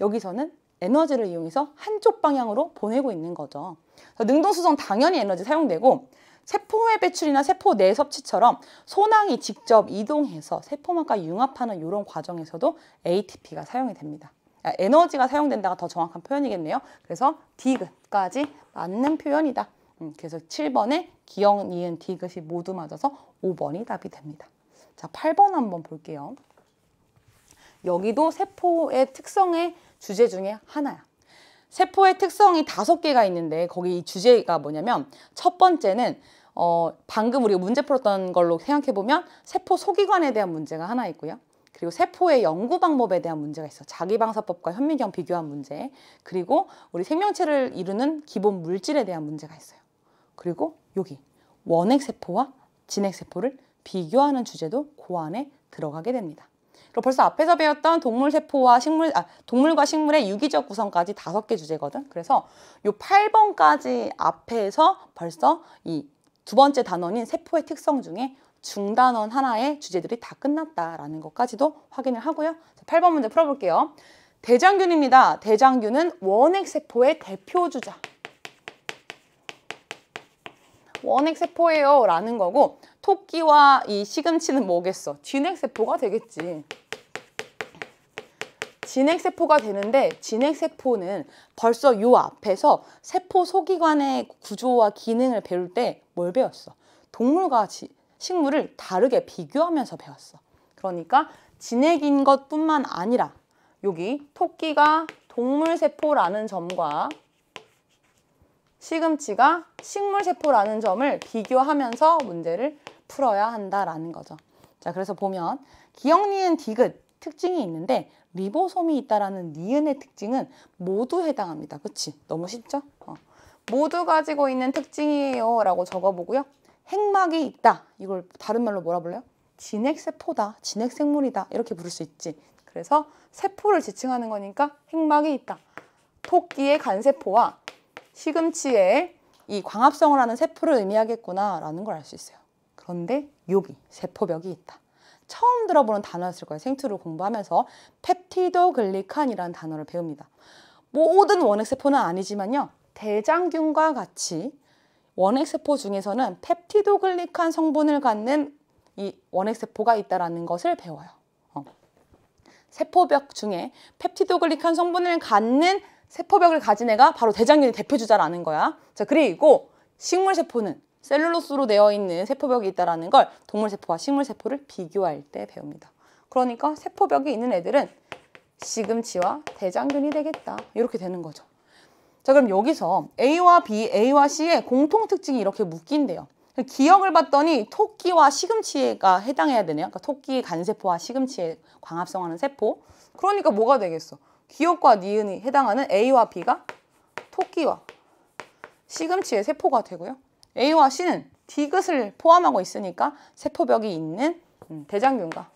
여기서는 에너지를 이용해서 한쪽 방향으로 보내고 있는 거죠. 능동수성 당연히 에너지 사용되고 세포의 배출이나 세포 내 섭취처럼 소낭이 직접 이동해서 세포막과 융합하는 이런 과정에서도 ATP가 사용이 됩니다. 아, 에너지가 사용된다가 더 정확한 표현이겠네요. 그래서 디귿까지 맞는 표현이다. 음, 그래서 7번에 기억, 니은, 디귿이 모두 맞아서 5번이 답이 됩니다. 자, 8번 한번 볼게요. 여기도 세포의 특성에 주제 중에 하나야. 세포의 특성이 다섯 개가 있는데 거기 이 주제가 뭐냐면 첫 번째는 어, 방금 우리가 문제 풀었던 걸로 생각해보면 세포 소기관에 대한 문제가 하나 있고요. 그리고 세포의 연구 방법에 대한 문제가 있어. 자기방사법과 현미경 비교한 문제. 그리고 우리 생명체를 이루는 기본 물질에 대한 문제가 있어요. 그리고 여기 원핵세포와 진핵세포를 비교하는 주제도 고안에 그 들어가게 됩니다. 벌써 앞에서 배웠던 동물 세포와 식물, 아, 동물과 식물의 유기적 구성까지 다섯 개 주제거든. 그래서 요 8번까지 앞에서 벌써 이 두 번째 단원인 세포의 특성 중에 중단원 하나의 주제들이 다 끝났다라는 것까지도 확인을 하고요. 자, 8번 문제 풀어볼게요. 대장균입니다. 대장균은 원핵세포의 대표 주자. 원핵세포예요 라는 거고 토끼와 이 시금치는 뭐겠어? 쥐핵세포가 되겠지. 진핵세포가 되는데 진핵세포는 벌써 요 앞에서 세포 소기관의 구조와 기능을 배울 때 뭘 배웠어? 동물과 지, 식물을 다르게 비교하면서 배웠어. 그러니까 진핵인 것뿐만 아니라 여기 토끼가 동물세포라는 점과 시금치가 식물세포라는 점을 비교하면서 문제를 풀어야 한다라는 거죠. 자, 그래서 보면 기억 니은 디귿 특징이 있는데 리보솜이 있다라는 니은의 특징은 모두 해당합니다. 그치? 너무 쉽죠? 어. 모두 가지고 있는 특징이에요 라고 적어보고요. 핵막이 있다. 이걸 다른 말로 뭐라 불러요? 진핵세포다, 진핵생물이다 이렇게 부를 수 있지. 그래서 세포를 지칭하는 거니까 핵막이 있다. 토끼의 간세포와 시금치의 이 광합성을 하는 세포를 의미하겠구나라는 걸 알 수 있어요. 그런데 여기 세포벽이 있다. 처음 들어보는 단어였을 거예요. 생투를 공부하면서 펩티도글리칸이라는 단어를 배웁니다. 모든 원액세포는 아니지만요. 대장균과 같이 원액세포 중에서는 펩티도글리칸 성분을 갖는 이 원액세포가 있다는 것을 배워요. 어. 세포벽 중에 펩티도글리칸 성분을 갖는 세포벽을 가진 애가 바로 대장균이 대표주자라는 거야. 자 그리고 식물세포는 셀룰로스로 되어 있는 세포벽이 있다는 걸 동물세포와 식물세포를 비교할 때 배웁니다. 그러니까 세포벽이 있는 애들은 시금치와 대장균이 되겠다. 이렇게 되는 거죠. 자 그럼 여기서 A와 B, A와 C의 공통 특징이 이렇게 묶인대요. 기억을 봤더니 토끼와 시금치가 해당해야 되네요. 그러니까 토끼 간세포와 시금치에 광합성하는 세포. 그러니까 뭐가 되겠어? 기억과 니은이 해당하는 A와 B가 토끼와 시금치의 세포가 되고요. A와 C는 디귿을 포함하고 있으니까 세포벽이 있는 음, 대장균과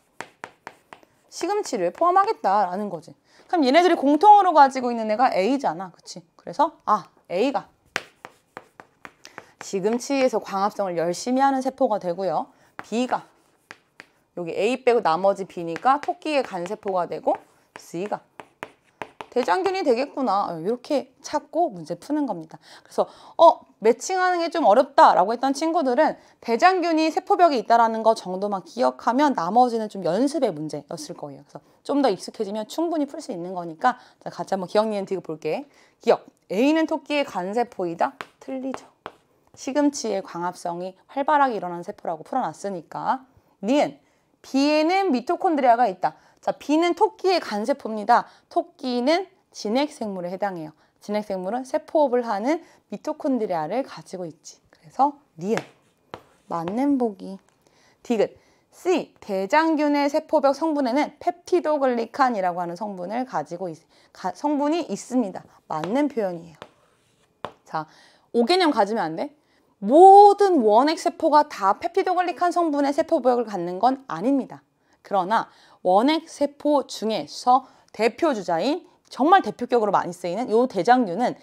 시금치를 포함하겠다라는 거지. 그럼 얘네들이 공통으로 가지고 있는 애가 A잖아. 그치? 그래서 아 A가 시금치에서 광합성을 열심히 하는 세포가 되고요. B가 여기 A 빼고 나머지 B니까 토끼의 간세포가 되고 C가 대장균이 되겠구나 이렇게 찾고 문제 푸는 겁니다. 그래서 어 매칭하는 게 좀 어렵다라고 했던 친구들은 대장균이 세포벽에 있다라는 것 정도만 기억하면 나머지는 좀 연습의 문제였을 거예요. 그래서 좀 더 익숙해지면 충분히 풀 수 있는 거니까 자, 같이 한번 기억 니은 티그 볼게. 기억. A는 토끼의 간세포이다. 틀리죠. 시금치의 광합성이 활발하게 일어나는 세포라고 풀어놨으니까. 니은 B에는 미토콘드리아가 있다. 자, B는 토끼의 간세포입니다. 토끼는 진핵생물에 해당해요. 진핵생물은 세포업을 하는 미토콘드리아를 가지고 있지. 그래서 니은. 맞는 보기. 디귿. C. 대장균의 세포벽 성분에는 펩티도글리칸이라고 하는 성분을 가지고 있, 가, 성분이 있습니다. 맞는 표현이에요. 자, 5개념 가지면 안 돼. 모든 원핵 세포가 다 펩티도글리칸 성분의 세포벽을 갖는 건 아닙니다. 그러나 원액 세포 중에서 대표 주자인 정말 대표격으로 많이 쓰이는 요 대장균은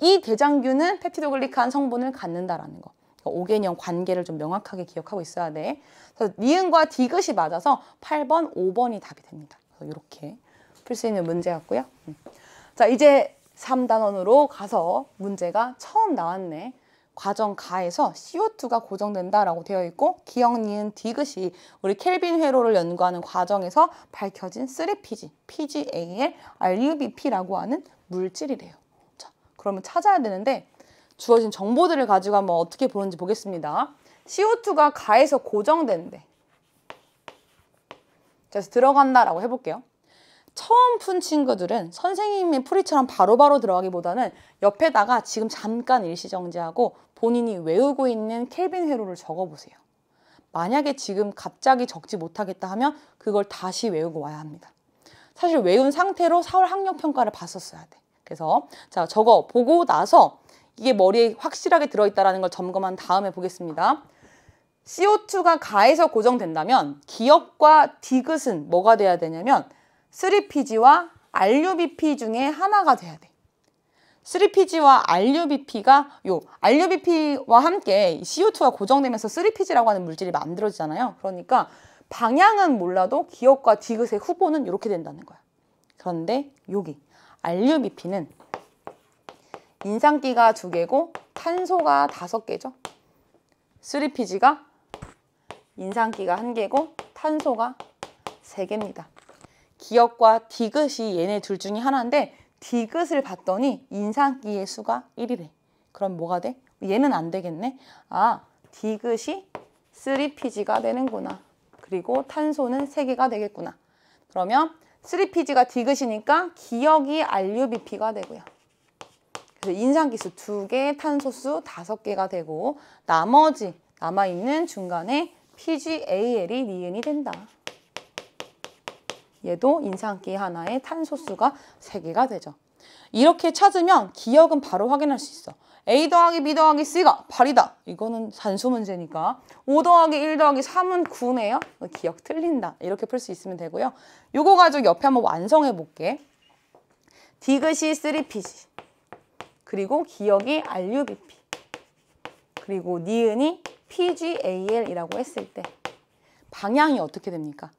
이 대장균은 펩티도글리칸 성분을 갖는다라는 거. 5개념 그러니까 관계를 좀 명확하게 기억하고 있어야 돼. 그래서 니은과 디귿이 맞아서 8번, 5번이 답이 됩니다. 그래서 이렇게 풀 수 있는 문제 같고요. 음. 자, 이제 3단원으로 가서 문제가 처음 나왔네. 과정 가에서 CO2가 고정된다라고 되어 있고 기억니은 디귿이 우리 켈빈 회로를 연구하는 과정에서 밝혀진 3PG, PGAL, RUBP라고 하는 물질이래요. 자, 그러면 찾아야 되는데 주어진 정보들을 가지고 한번 어떻게 보는지 보겠습니다. CO2가 가에서 고정된대. 그래서 들어간다라고 해볼게요. 처음 푼 친구들은 선생님의 풀이처럼 바로바로 바로 들어가기보다는 옆에다가 지금 잠깐 일시정지하고 본인이 외우고 있는 켈빈 회로를 적어보세요. 만약에 지금 갑자기 적지 못하겠다 하면 그걸 다시 외우고 와야 합니다. 사실 외운 상태로 4월 학력 평가를 봤었어야 돼. 그래서 자 저거 보고 나서 이게 머리에 확실하게 들어있다는 걸 점검한 다음에 보겠습니다. CO2가 가에서 고정된다면 기억과 디귿은 뭐가 돼야 되냐면 3PG와 RUBP 중에 하나가 돼야 돼. 3PG와 RUBP가 요 RUBP와 함께 CO2가 고정되면서 3PG라고 하는 물질이 만들어지잖아요. 그러니까 방향은 몰라도 기억과 디귿의 후보는 이렇게 된다는 거야. 그런데 여기 RUBP는 인산기가 두 개고 탄소가 다섯 개죠. 3PG가 인산기가 한 개고 탄소가 세 개입니다. 기억과 디귿이 얘네 둘 중에 하나인데 디귿을 봤더니 인상기의 수가 1이래. 그럼 뭐가 돼? 얘는 안 되겠네. 아, 디귿이 3Pg가 되는구나. 그리고 탄소는 3개가 되겠구나. 그러면 3Pg가 디귿이니까 기억이 RUBP가 되고요. 그래서 인산기수 2개, 탄소수 5개가 되고 나머지 남아있는 중간에 PGAL이 니은이 된다. 얘도 인산기 하나에 탄소수가 3개가 되죠. 이렇게 찾으면 기억은 바로 확인할 수 있어. A 더하기 B 더하기 C가 8이다. 이거는 단수 문제니까. 5 더하기 1 더하기 3은 9네요. 기억 틀린다. 이렇게 풀 수 있으면 되고요. 요거 가지고 옆에 한번 완성해 볼게. 디귿이 리 p g 그리고 기억이 RUBP. 그리고 니은이 PGAL이라고 했을 때 방향이 어떻게 됩니까?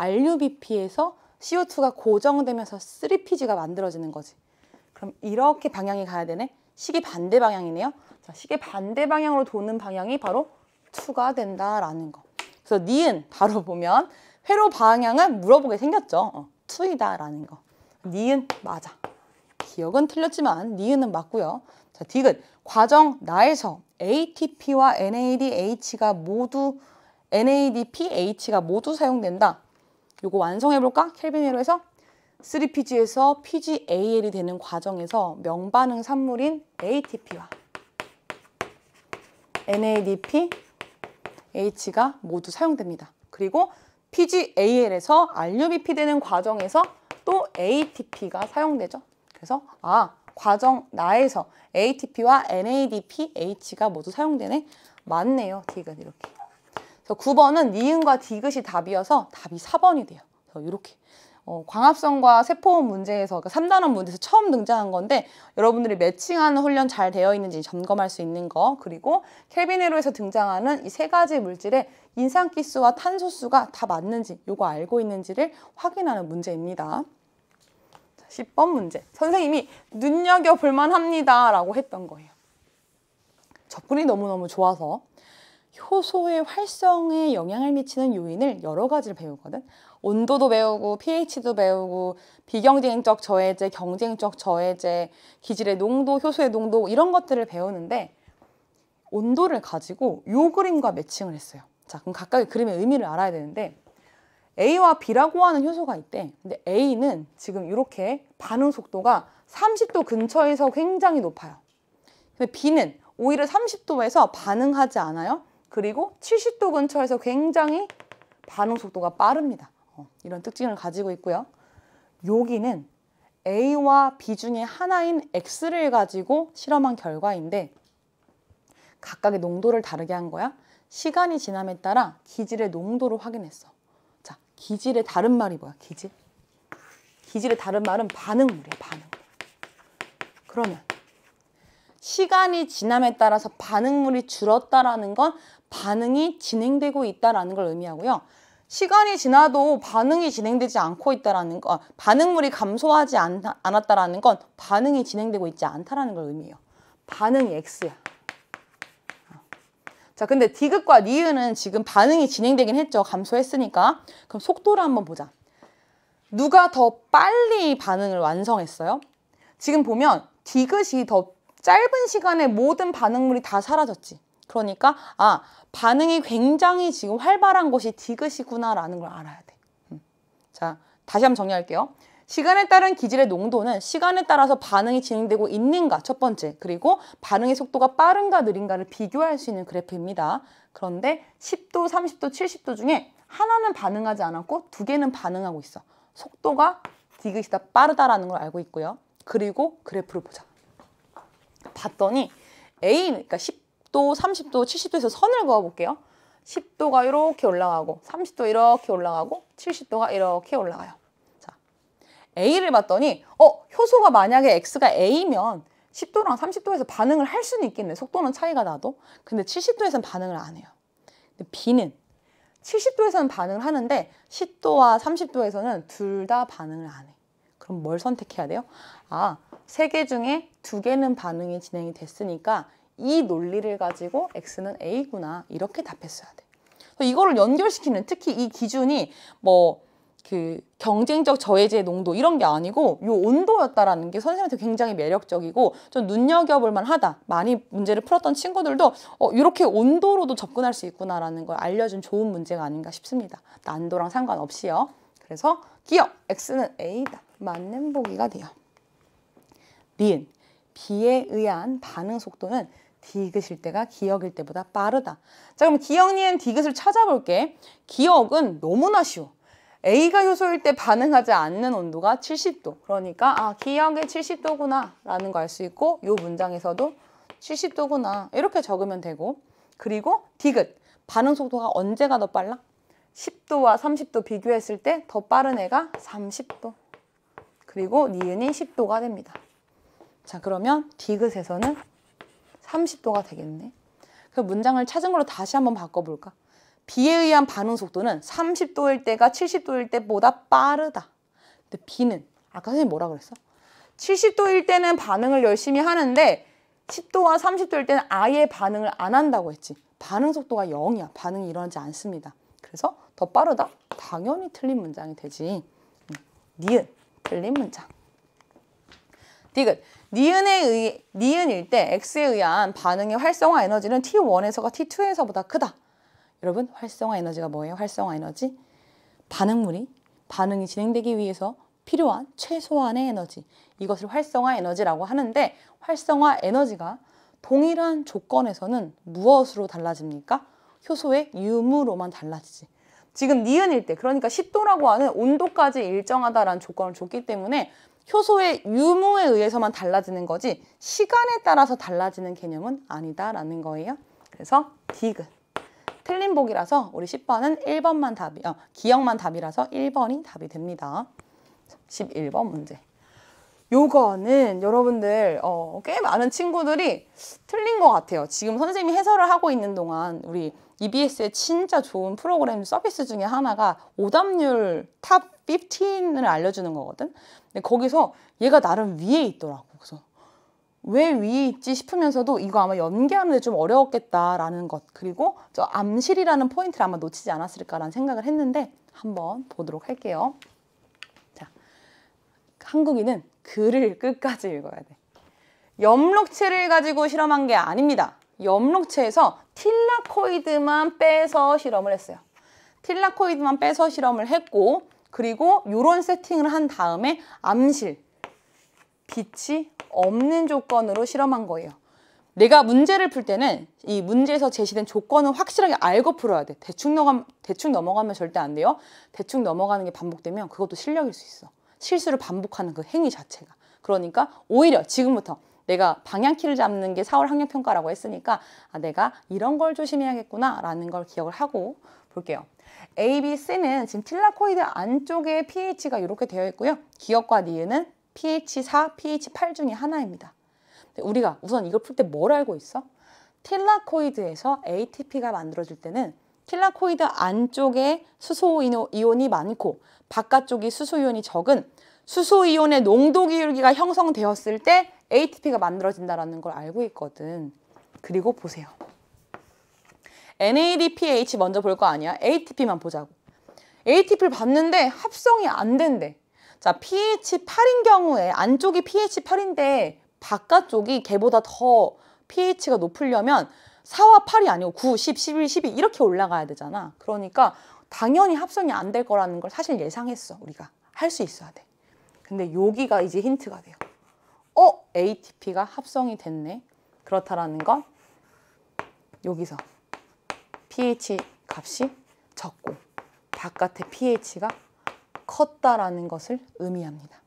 RUBP에서 CO2가 고정되면서 3PG가 만들어지는 거지. 그럼 이렇게 방향이 가야 되네. 시계 반대 방향이네요. 자, 시계 반대 방향으로 도는 방향이 바로 투가된다라는 거. 그래서 니은 바로 보면 회로 방향은 물어보게 생겼죠. 어, 투이다라는 거. 니은 맞아. 기억은 틀렸지만 니은은 맞고요. 자, 디귿. 과정 나에서 ATP와 NADH가 모두 NADPH가 모두 사용된다. 요거 완성해볼까? 켈빈으로 해서 3PG에서 PGAL이 되는 과정에서 명반응 산물인 ATP와 NADP, H가 모두 사용됩니다. 그리고 PGAL에서 RUBP 되는 과정에서 또 ATP가 사용되죠. 그래서 아 과정 나에서 ATP와 NADP, H가 모두 사용되네. 맞네요, D가 이렇게. 그래서 9번은 니은과 디귿이 답이어서 답이 4번이 돼요. 그래서 이렇게 어, 광합성과 세포음 문제에서 그러니까 3단원 문제에서 처음 등장한 건데 여러분들이 매칭하는 훈련 잘 되어 있는지 점검할 수 있는 거 그리고 켈비네로에서 등장하는 이 세 가지 물질의 인산기수와 탄소수가 다 맞는지 요거 알고 있는지를 확인하는 문제입니다. 10번 문제. 선생님이 눈여겨볼만 합니다 라고 했던 거예요. 접근이 너무너무 좋아서 효소의 활성에 영향을 미치는 요인을 여러 가지를 배우거든. 온도도 배우고 pH도 배우고 비경쟁적 저해제, 경쟁적 저해제, 기질의 농도, 효소의 농도 이런 것들을 배우는데 온도를 가지고 요 그림과 매칭을 했어요. 자, 그럼 각각의 그림의 의미를 알아야 되는데 A와 B라고 하는 효소가 있대. 근데 A는 지금 이렇게 반응 속도가 30도 근처에서 굉장히 높아요. 근데 B는 오히려 30도에서 반응하지 않아요. 그리고 70도 근처에서 굉장히 반응 속도가 빠릅니다. 어, 이런 특징을 가지고 있고요. 여기는 A와 B 중에 하나인 X를 가지고 실험한 결과인데 각각의 농도를 다르게 한 거야. 시간이 지남에 따라 기질의 농도를 확인했어. 자, 기질의 다른 말이 뭐야? 기질? 기질의 다른 말은 반응물이야, 반응 그러면 시간이 지남에 따라서 반응물이 줄었다라는 건 반응이 진행되고 있다라는 걸 의미하고요. 시간이 지나도 반응이 진행되지 않고 있다라는 거, 어, 반응물이 감소하지 않, 않았다라는 건 반응이 진행되고 있지 않다라는 걸 의미해요. 반응이 X야. 어. 자, 근데 디귿과 니은은 지금 반응이 진행되긴 했죠. 감소했으니까. 그럼 속도를 한번 보자. 누가 더 빨리 반응을 완성했어요? 지금 보면 디귿이 더 짧은 시간에 모든 반응물이 다 사라졌지. 그러니까 아 반응이 굉장히 지금 활발한 곳이 디귿이구나라는 걸 알아야 돼. 음. 자 다시 한번 정리할게요. 시간에 따른 기질의 농도는 시간에 따라서 반응이 진행되고 있는가 첫 번째 그리고 반응의 속도가 빠른가 느린가를 비교할 수 있는 그래프입니다. 그런데 10도, 30도, 70도 중에 하나는 반응하지 않았고 두 개는 반응하고 있어. 속도가 디귿이다 빠르다라는 걸 알고 있고요. 그리고 그래프를 보자. 봤더니 A, 그러니까 1 10도, 30도, 70도에서 선을 그어볼게요. 10도가 이렇게 올라가고 30도 이렇게 올라가고 70도가 이렇게 올라가요. 자, A를 봤더니 어 효소가 만약에 X가 A면 10도랑 30도에서 반응을 할 수는 있겠네. 속도는 차이가 나도. 근데 70도에서는 반응을 안 해요. 근데 B는 70도에서는 반응을 하는데 10도와 30도에서는 둘 다 반응을 안 해. 그럼 뭘 선택해야 돼요? 아, 세 개 중에 두 개는 반응이 진행이 됐으니까 이 논리를 가지고 X는 A구나 이렇게 답했어야 돼. 이거를 연결시키는 특히 이 기준이 뭐 그 경쟁적 저해제 농도 이런 게 아니고 이 온도였다라는 게 선생님한테 굉장히 매력적이고 좀 눈여겨볼 만하다. 많이 문제를 풀었던 친구들도 어, 이렇게 온도로도 접근할 수 있구나라는 걸 알려준 좋은 문제가 아닌가 싶습니다. 난도랑 상관없이요. 그래서 기억 X는 A다. 맞는 보기가 돼요. 니은 B에 의한 반응 속도는 디귿일 때가 기억일 때보다 빠르다. 자 그럼 기억 니엔 디귿을 찾아볼게. 기억은 너무나 쉬워. A가 효소일 때 반응하지 않는 온도가 70도. 그러니까 아 기억이 70도구나 라는 걸알수 있고 이 문장에서도 70도구나 이렇게 적으면 되고 그리고 디귿 반응 속도가 언제가 더 빨라? 10도와 30도 비교했을 때 더 빠른 애가 30도 그리고 니은이 10도가 됩니다. 자 그러면 디귿에서는 30도가 되겠네. 그 문장을 찾은 걸로 다시 한번 바꿔볼까? 비에 의한 반응 속도는 30도일 때가 70도일 때보다 빠르다. 근데 비는 아까 선생님 뭐라 그랬어? 70도일 때는 반응을 열심히 하는데 10도와 30도일 때는 아예 반응을 안 한다고 했지. 반응 속도가 0이야. 반응이 일어나지 않습니다. 그래서 더 빠르다? 당연히 틀린 문장이 되지. 니은, 틀린 문장. 니은. 니은에 의, 해 니은일 때 X에 의한 반응의 활성화 에너지는 T1에서가 T2에서보다 크다. 여러분 활성화 에너지가 뭐예요? 활성화 에너지? 반응물이 반응이 진행되기 위해서 필요한 최소한의 에너지 이것을 활성화 에너지라고 하는데 활성화 에너지가 동일한 조건에서는 무엇으로 달라집니까? 효소의 유무로만 달라지지 지금 니은일 때 그러니까 10도라고 하는 온도까지 일정하다라는 조건을 줬기 때문에 효소의 유무에 의해서만 달라지는 거지 시간에 따라서 달라지는 개념은 아니다라는 거예요. 그래서 디귿. 틀린 보기라서 우리 10번은 1번만 답이, 어, 기억만 답이라서 1번이 답이 됩니다. 11번 문제. 요거는 여러분들 어, 꽤 많은 친구들이 틀린 것 같아요. 지금 선생님이 해설을 하고 있는 동안 우리 EBS의 진짜 좋은 프로그램 서비스 중에 하나가 오답률 탑 15을 알려주는 거거든. 근데 거기서 얘가 나름 위에 있더라고. 그래서 왜 위에 있지 싶으면서도 이거 아마 연기하는데 좀 어려웠겠다라는 것 그리고 저 암실이라는 포인트를 아마 놓치지 않았을까라는 생각을 했는데 한번 보도록 할게요. 자, 한국인은 글을 끝까지 읽어야 돼. 염록체를 가지고 실험한 게 아닙니다. 염록체에서 틸라코이드만 빼서 실험을 했어요. 틸라코이드만 빼서 실험을 했고 그리고 이런 세팅을 한 다음에 암실, 빛이 없는 조건으로 실험한 거예요. 내가 문제를 풀 때는 이 문제에서 제시된 조건을 확실하게 알고 풀어야 돼. 대충, 넘어, 대충 넘어가면 절대 안 돼요. 대충 넘어가는 게 반복되면 그것도 실력일 수 있어. 실수를 반복하는 그 행위 자체가. 그러니까 오히려 지금부터 내가 방향키를 잡는 게 4월 학력평가라고 했으니까 아, 내가 이런 걸 조심해야겠구나 라는 걸 기억을 하고 볼게요. A, B, C는 지금 틸라코이드 안쪽에 pH가 이렇게 되어 있고요. 기억과 니은은 pH4, pH8 중에 하나입니다. 우리가 우선 이걸 풀 때 뭘 알고 있어? 틸라코이드에서 ATP가 만들어질 때는 틸라코이드 안쪽에 수소이온이 많고 바깥쪽이 수소이온이 적은 수소이온의 농도기울기가 형성되었을 때 ATP가 만들어진다는 걸 알고 있거든. 그리고 보세요. NADPH 먼저 볼 거 아니야? ATP만 보자고. ATP를 봤는데 합성이 안 된대. 자, pH8인 경우에 안쪽이 pH8인데 바깥쪽이 걔보다 더 pH가 높으려면 4와 8이 아니고 9, 10, 11, 12 이렇게 올라가야 되잖아. 그러니까 당연히 합성이 안 될 거라는 걸 사실 예상했어, 우리가. 할 수 있어야 돼. 근데 여기가 이제 힌트가 돼요. 어? ATP가 합성이 됐네. 그렇다라는 건 여기서 pH 값이 적고 바깥의 pH가 컸다라는 것을 의미합니다.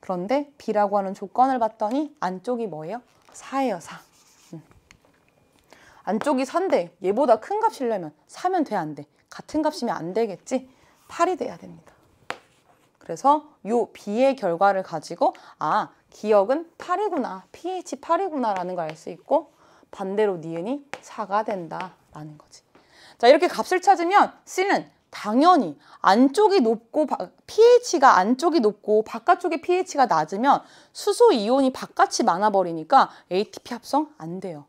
그런데 B라고 하는 조건을 봤더니 안쪽이 뭐예요? 4예요, 4. 음. 안쪽이 3대 얘보다 큰 값이려면 4면 돼, 안 돼? 같은 값이면 안 되겠지? 8이 돼야 됩니다. 그래서 요 B의 결과를 가지고 아, 기억은 8이구나, pH 8이구나라는 걸 알 수 있고 반대로 니은이 4가 된다라는 거지. 자 이렇게 값을 찾으면 C는 당연히 안쪽이 높고 pH가 안쪽이 높고 바깥쪽에 pH가 낮으면 수소 이온이 바깥이 많아 버리니까 ATP 합성 안 돼요.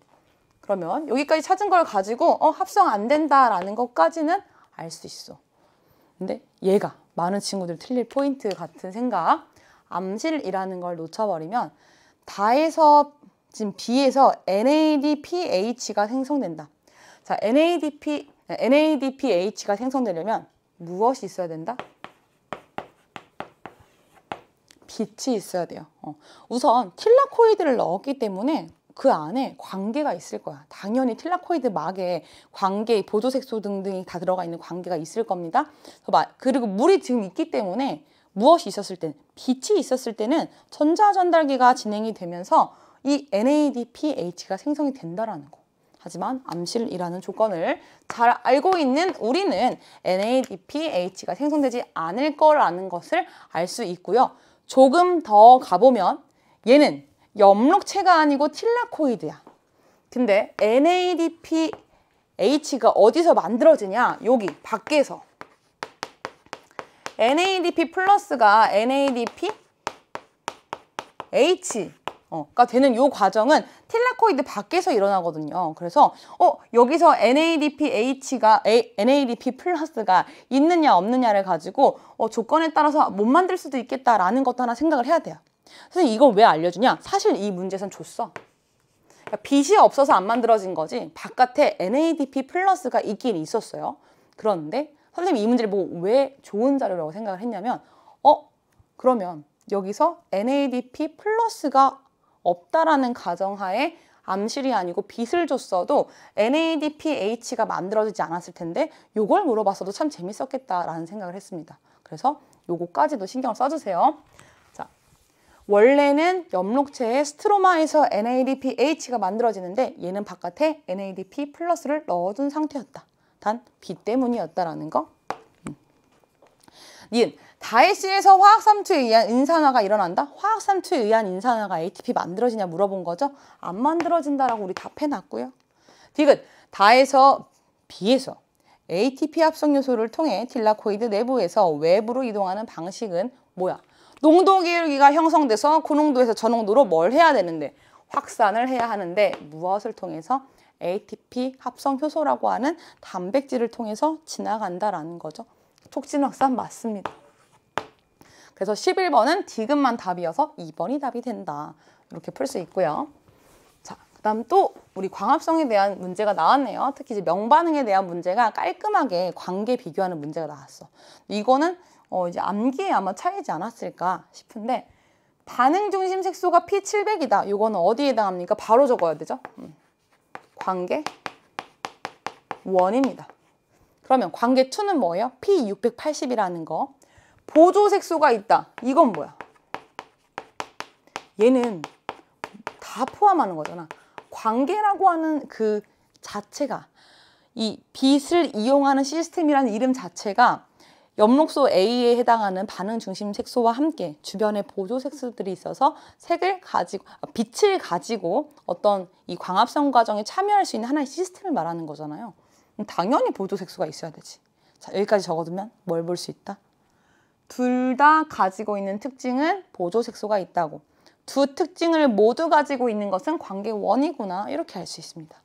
그러면 여기까지 찾은 걸 가지고 어 합성 안 된다라는 것까지는 알 수 있어. 근데 얘가 많은 친구들 틀릴 포인트 같은 생각 암실이라는 걸 놓쳐버리면 다에서 지금 B에서 NADPH가 생성된다. 자, NADP h NADPH가 생성되려면 무엇이 있어야 된다? 빛이 있어야 돼요. 어. 우선 틸라코이드를 넣었기 때문에 그 안에 광계가 있을 거야. 당연히 틸라코이드 막에 광계, 보조색소 등등이 다 들어가 있는 광계가 있을 겁니다. 그리고 물이 지금 있기 때문에 무엇이 있었을 때는 빛이 있었을 때는 전자 전달기가 진행이 되면서 이 NADPH가 생성이 된다라는 거. 하지만 암실이라는 조건을 잘 알고 있는 우리는 NADPH가 생성되지 않을 거라는 것을 알 수 있고요. 조금 더 가보면 얘는 염록체가 아니고 틸라코이드야. 근데 NADPH가 어디서 만들어지냐? 여기 밖에서. NADP 플러스가 NADP H 어, 그 되는 요 과정은 틸라코이드 밖에서 일어나거든요. 그래서 어 여기서 NADPH가 A, NADP 플러스가 있느냐 없느냐를 가지고 어, 조건에 따라서 못 만들 수도 있겠다라는 것도 하나 생각을 해야 돼요. 선생님 이걸 왜 알려주냐? 사실 이 문제선 줬어. 그러니까 빛이 없어서 안 만들어진 거지 바깥에 NADP 플러스가 있긴 있었어요. 그런데 선생님이 이 문제를 보고 뭐 왜 좋은 자료라고 생각을 했냐면 어? 그러면 여기서 NADP 플러스가 없다라는 가정하에 암실이 아니고 빛을 줬어도 NADPH가 만들어지지 않았을 텐데 요걸 물어봤어도 참 재밌었겠다라는 생각을 했습니다. 그래서 요거까지도 신경을 써주세요. 자, 원래는 엽록체에 스트로마에서 NADPH가 만들어지는데 얘는 바깥에 NADP 플러스를 넣어둔 상태였다. 단 빛 때문이었다라는 거. 니은 음. 다이씨에서 화학삼투에 의한 인산화가 일어난다? 화학삼투에 의한 인산화가 ATP 만들어지냐 물어본 거죠? 안 만들어진다라고 우리 답해놨고요. 디귿, 다에서 비에서 ATP 합성 요소를 통해 틸라코이드 내부에서 외부로 이동하는 방식은 뭐야? 농도 기울기가 형성돼서 고농도에서 저농도로 뭘 해야 되는데? 확산을 해야 하는데 무엇을 통해서? ATP 합성 효소라고 하는 단백질을 통해서 지나간다라는 거죠. 촉진 확산 맞습니다. 그래서 11번은 디귿만 답이어서 2번이 답이 된다. 이렇게 풀 수 있고요. 자, 그 다음 또 우리 광합성에 대한 문제가 나왔네요. 특히 이제 명반응에 대한 문제가 깔끔하게 관계 비교하는 문제가 나왔어. 이거는 어, 이제 암기에 아마 차이지 않았을까 싶은데 반응 중심 색소가 P700이다. 이거는 어디에 해당합니까? 바로 적어야 되죠. 음. 관계 원입니다. 그러면 관계 2는 뭐예요? P680이라는 거. 보조 색소가 있다. 이건 뭐야? 얘는 다 포함하는 거잖아. 관계라고 하는 그 자체가 이 빛을 이용하는 시스템이라는 이름 자체가 엽록소 A에 해당하는 반응 중심 색소와 함께 주변에 보조 색소들이 있어서 색을 가지고 아, 빛을 가지고 어떤 이 광합성 과정에 참여할 수 있는 하나의 시스템을 말하는 거잖아요. 당연히 보조 색소가 있어야 되지. 자, 여기까지 적어두면 뭘 볼 수 있다? 둘다 가지고 있는 특징은 보조 색소가 있다고 두 특징을 모두 가지고 있는 것은 관계 원이구나 이렇게 알 수 있습니다.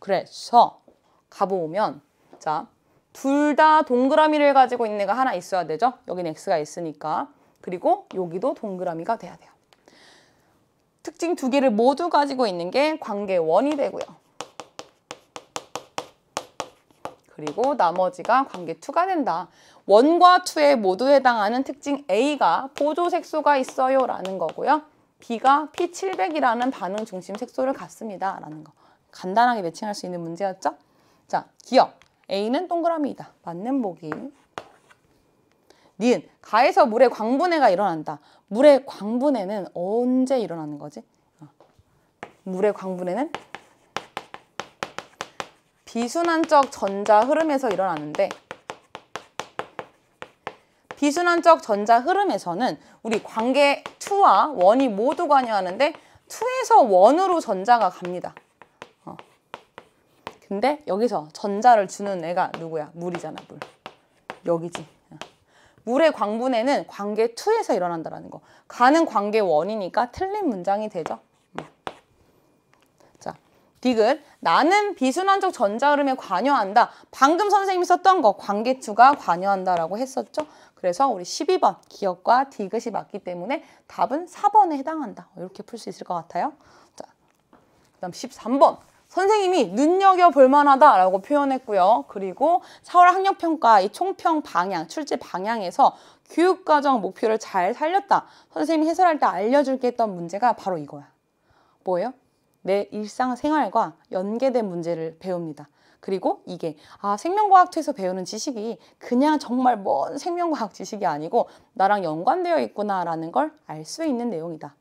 그래서 가보면 자 둘 다 동그라미를 가지고 있는 애 하나 있어야 되죠. 여기는 x가 있으니까 그리고 여기도 동그라미가 돼야 돼요. 특징 두 개를 모두 가지고 있는 게 관계 원이 되고요. 그리고 나머지가 관계 2가 된다. 원과 2에 모두 해당하는 특징 A가 보조 색소가 있어요 라는 거고요. B가 P700이라는 반응 중심 색소를 갖습니다 라는 거. 간단하게 매칭할 수 있는 문제였죠? 자, 기억. A는 동그라미이다. 맞는 보기. 니은. 가에서 물의 광분해가 일어난다. 물의 광분해는 언제 일어나는 거지? 어. 물의 광분해는 비순환적 전자 흐름에서 일어나는데 비순환적 전자 흐름에서는 우리 관계 2와 1이 모두 관여하는데 2에서 1으로 전자가 갑니다. 어. 근데 여기서 전자를 주는 애가 누구야? 물이잖아, 물. 여기지. 어. 물의 광분에는 관계 2에서 일어난다는 거. 가는 관계 1이니까 틀린 문장이 되죠. 디귿 나는 비순환적 전자흐름에 관여한다. 방금 선생님이 썼던 거 관계추가 관여한다라고 했었죠. 그래서 우리 12번 기억과 디귿이 맞기 때문에 답은 4번에 해당한다. 이렇게 풀 수 있을 것 같아요. 자, 그다음 13번. 선생님이 눈여겨볼 만하다라고 표현했고요. 그리고 4월 학력평가 이 총평 방향, 출제 방향에서 교육과정 목표를 잘 살렸다. 선생님이 해설할 때 알려줄게 했던 문제가 바로 이거야. 뭐예요? 내 일상생활과 연계된 문제를 배웁니다. 그리고 이게 아 생명과학투에서 배우는 지식이 그냥 정말 먼 생명과학 지식이 아니고 나랑 연관되어 있구나라는 걸 알 수 있는 내용이다.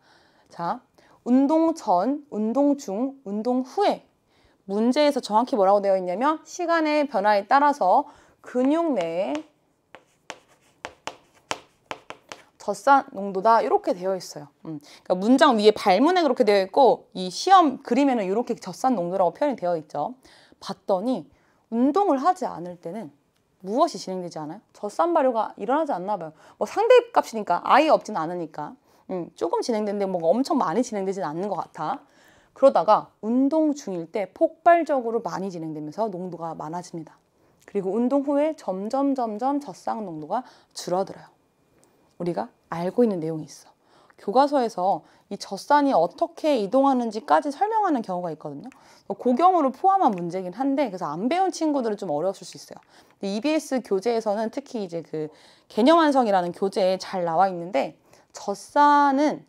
자, 운동 전, 운동 중, 운동 후에 문제에서 정확히 뭐라고 되어 있냐면 시간의 변화에 따라서 근육 내에 젖산 농도다 이렇게 되어 있어요. 음. 그러니까 문장 위에 발문에 그렇게 되어 있고 이 시험 그림에는 이렇게 젖산 농도라고 표현이 되어 있죠. 봤더니 운동을 하지 않을 때는 무엇이 진행되지 않아요? 젖산 발효가 일어나지 않나 봐요. 뭐 상대 값이니까 아예 없진 않으니까 음, 조금 진행되는데 뭔가 엄청 많이 진행되진 않는 것 같아. 그러다가 운동 중일 때 폭발적으로 많이 진행되면서 농도가 많아집니다. 그리고 운동 후에 점점 점점 젖산 농도가 줄어들어요. 우리가 알고 있는 내용이 있어. 교과서에서 이 젖산이 어떻게 이동하는지까지 설명하는 경우가 있거든요. 고경으로 포함한 문제긴 한데 그래서 안 배운 친구들은 좀 어려웠을 수 있어요. EBS 교재에서는 특히 이제 그 개념 완성이라는 교재에 잘 나와 있는데 젖산은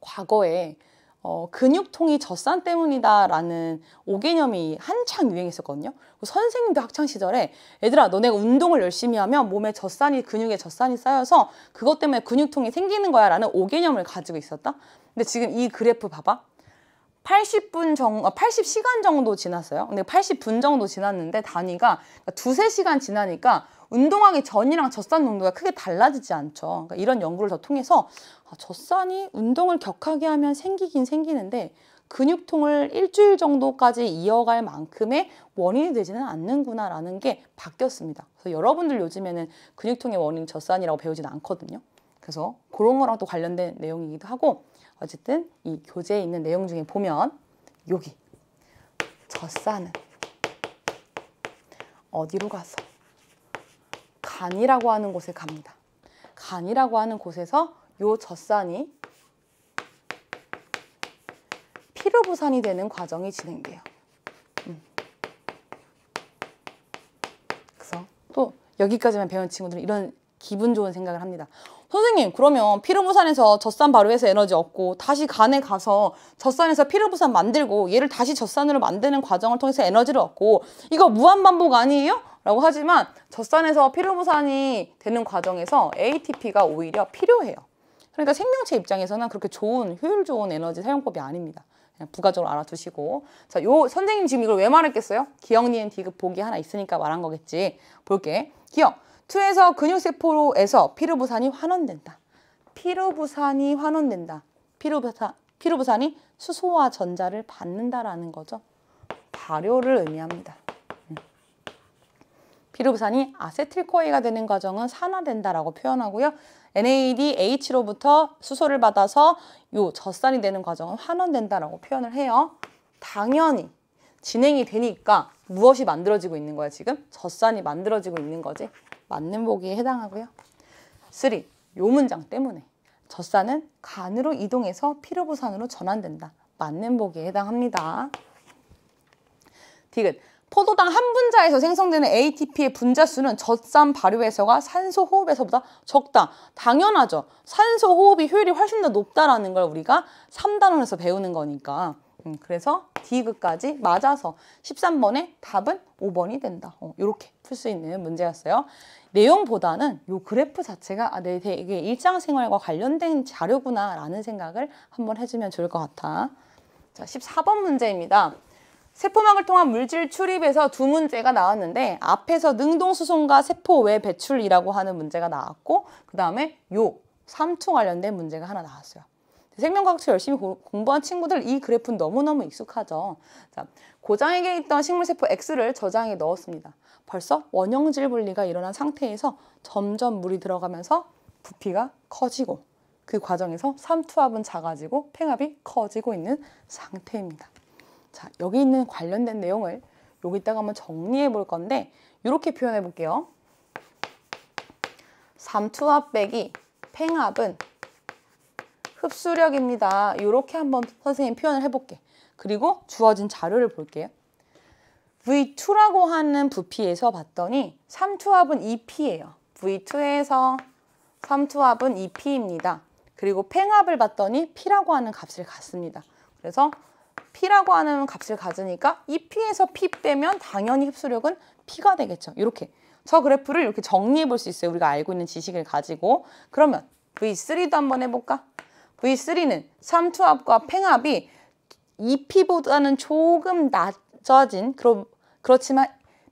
과거에 어, 근육통이 젖산 때문이다라는 오개념이 한창 유행했었거든요. 그 선생님도 학창 시절에 얘들아 너네가 운동을 열심히 하면 몸에 젖산이 근육에 젖산이 쌓여서 그것 때문에 근육통이 생기는 거야라는 오개념을 가지고 있었다. 근데 지금 이 그래프 봐봐. 80분 정, 80시간 어, 정도 지났어요. 근데 80분 정도 지났는데 단위가 그러니까 두세 시간 지나니까 운동하기 전이랑 젖산 농도가 크게 달라지지 않죠. 그러니까 이런 연구를 더 통해서 아, 젖산이 운동을 격하게 하면 생기긴 생기는데 근육통을 일주일 정도까지 이어갈 만큼의 원인이 되지는 않는구나라는 게 바뀌었습니다. 그래서 여러분들 요즘에는 근육통의 원인 젖산이라고 배우진 않거든요. 그래서 그런 거랑 또 관련된 내용이기도 하고 어쨌든 이 교재에 있는 내용 중에 보면 여기 젖산은 어디로 가서 간이라고 하는 곳에 갑니다. 간이라고 하는 곳에서 요 젖산이 피로부산이 되는 과정이 진행돼요. 음. 그래서 또 여기까지만 배운 친구들은 이런 기분 좋은 생각을 합니다. 선생님 그러면 피로부산에서 젖산 발효해서 에너지 얻고 다시 간에 가서 젖산에서 피로부산 만들고 얘를 다시 젖산으로 만드는 과정을 통해서 에너지를 얻고 이거 무한반복 아니에요? 라고 하지만 젖산에서 피로부산이 되는 과정에서 ATP가 오히려 필요해요. 그러니까 생명체 입장에서는 그렇게 좋은 효율 좋은 에너지 사용법이 아닙니다. 그냥 부가적으로 알아두시고 자, 요 선생님 지금 이걸 왜 말했겠어요? 기억 니은 디귿 보기 하나 있으니까 말한 거겠지. 볼게. 기억. 투에서 근육세포로에서 피로부산이 환원된다. 피로부산이 환원된다. 피로부산, 피로부산이 수소와 전자를 받는다라는 거죠. 발효를 의미합니다. 피로부산이 아세틸코에가 되는 과정은 산화된다라고 표현하고요. NADH로부터 수소를 받아서 요 젖산이 되는 과정은 환원된다라고 표현을 해요. 당연히 진행이 되니까 무엇이 만들어지고 있는 거야 지금? 젖산이 만들어지고 있는 거지. 맞는 보기에 해당하고요. 3. 요 문장 때문에 젖산은 간으로 이동해서 피로부산으로 전환된다. 맞는 보기에 해당합니다. 디귿. 포도당 한 분자에서 생성되는 ATP의 분자 수는 젖산 발효에서가 산소 호흡에서보다 적다. 당연하죠. 산소 호흡이 효율이 훨씬 더 높다라는 걸 우리가 3단원에서 배우는 거니까. 음, 그래서 D급까지 맞아서 13번의 답은 5번이 된다. 어, 이렇게 풀 수 있는 문제였어요. 내용보다는 요 그래프 자체가 아, 네, 되게 일상생활과 관련된 자료구나라는 생각을 한번 해주면 좋을 것 같아. 자, 14번 문제입니다. 세포막을 통한 물질 출입에서 두 문제가 나왔는데 앞에서 능동수송과 세포 외 배출이라고 하는 문제가 나왔고 그 다음에 요 삼투 관련된 문제가 하나 나왔어요. 생명과학책 열심히 공부한 친구들 이 그래프는 너무너무 익숙하죠. 자, 고장에게 있던 식물세포 X를 저장에 넣었습니다. 벌써 원형질 분리가 일어난 상태에서 점점 물이 들어가면서 부피가 커지고 그 과정에서 삼투압은 작아지고 팽압이 커지고 있는 상태입니다. 자, 여기 있는 관련된 내용을 여기다가 한번 정리해 볼 건데 이렇게 표현해 볼게요. 삼투압 빼기 팽압은 흡수력입니다. 이렇게 한번 선생님 표현을 해볼게. 그리고 주어진 자료를 볼게요. V2라고 하는 부피에서 봤더니 3투압은 e p 예요 V2에서 3투압은 e p 입니다 그리고 팽압을 봤더니 P라고 하는 값을 갖습니다. 그래서 P라고 하는 값을 가지니까 이 P에서 P 빼면 당연히 흡수력은 P가 되겠죠. 이렇게 저 그래프를 이렇게 정리해 볼 수 있어요. 우리가 알고 있는 지식을 가지고 그러면 V3도 한번 해볼까? V3는 삼투압과 팽압이 2P보다는 조금 낮아진 그런 그렇지만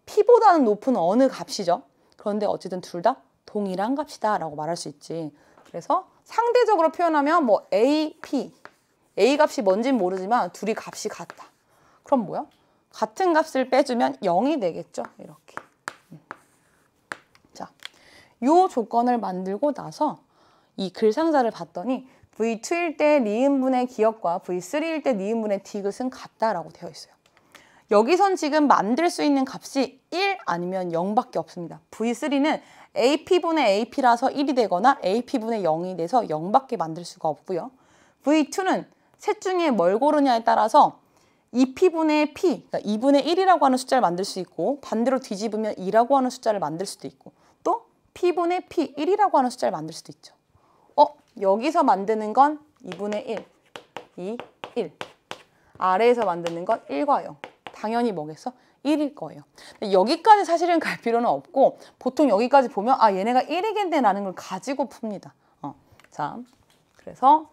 P보다는 높은 어느 값이죠. 그런데 어쨌든 둘 다 동일한 값이다 라고 말할 수 있지. 그래서 상대적으로 표현하면 뭐 AP A 값이 뭔진 모르지만 둘이 값이 같다. 그럼 뭐야? 같은 값을 빼주면 0이 되겠죠. 이렇게. 음. 자, 요 조건을 만들고 나서 이 글상자를 봤더니 V2일 때 니은분의 기억과 V3일 때 니은분의 디귿은 같다라고 되어 있어요. 여기선 지금 만들 수 있는 값이 1 아니면 0밖에 없습니다. V3는 AP분의 AP라서 1이 되거나 AP분의 0이 돼서 0밖에 만들 수가 없고요. V2는 셋 중에 뭘 고르냐에 따라서 2p분의 p, 그러니까 2분의 1이라고 하는 숫자를 만들 수 있고 반대로 뒤집으면 2라고 하는 숫자를 만들 수도 있고 또 p분의 p, 1이라고 하는 숫자를 만들 수도 있죠. 어? 여기서 만드는 건 2분의 1, 2, 1. 아래에서 만드는 건 1과 0. 당연히 뭐겠어? 1일 거예요. 여기까지 사실은 갈 필요는 없고 보통 여기까지 보면 아 얘네가 1이겠네라는 걸 가지고 풉니다. 어, 자, 그래서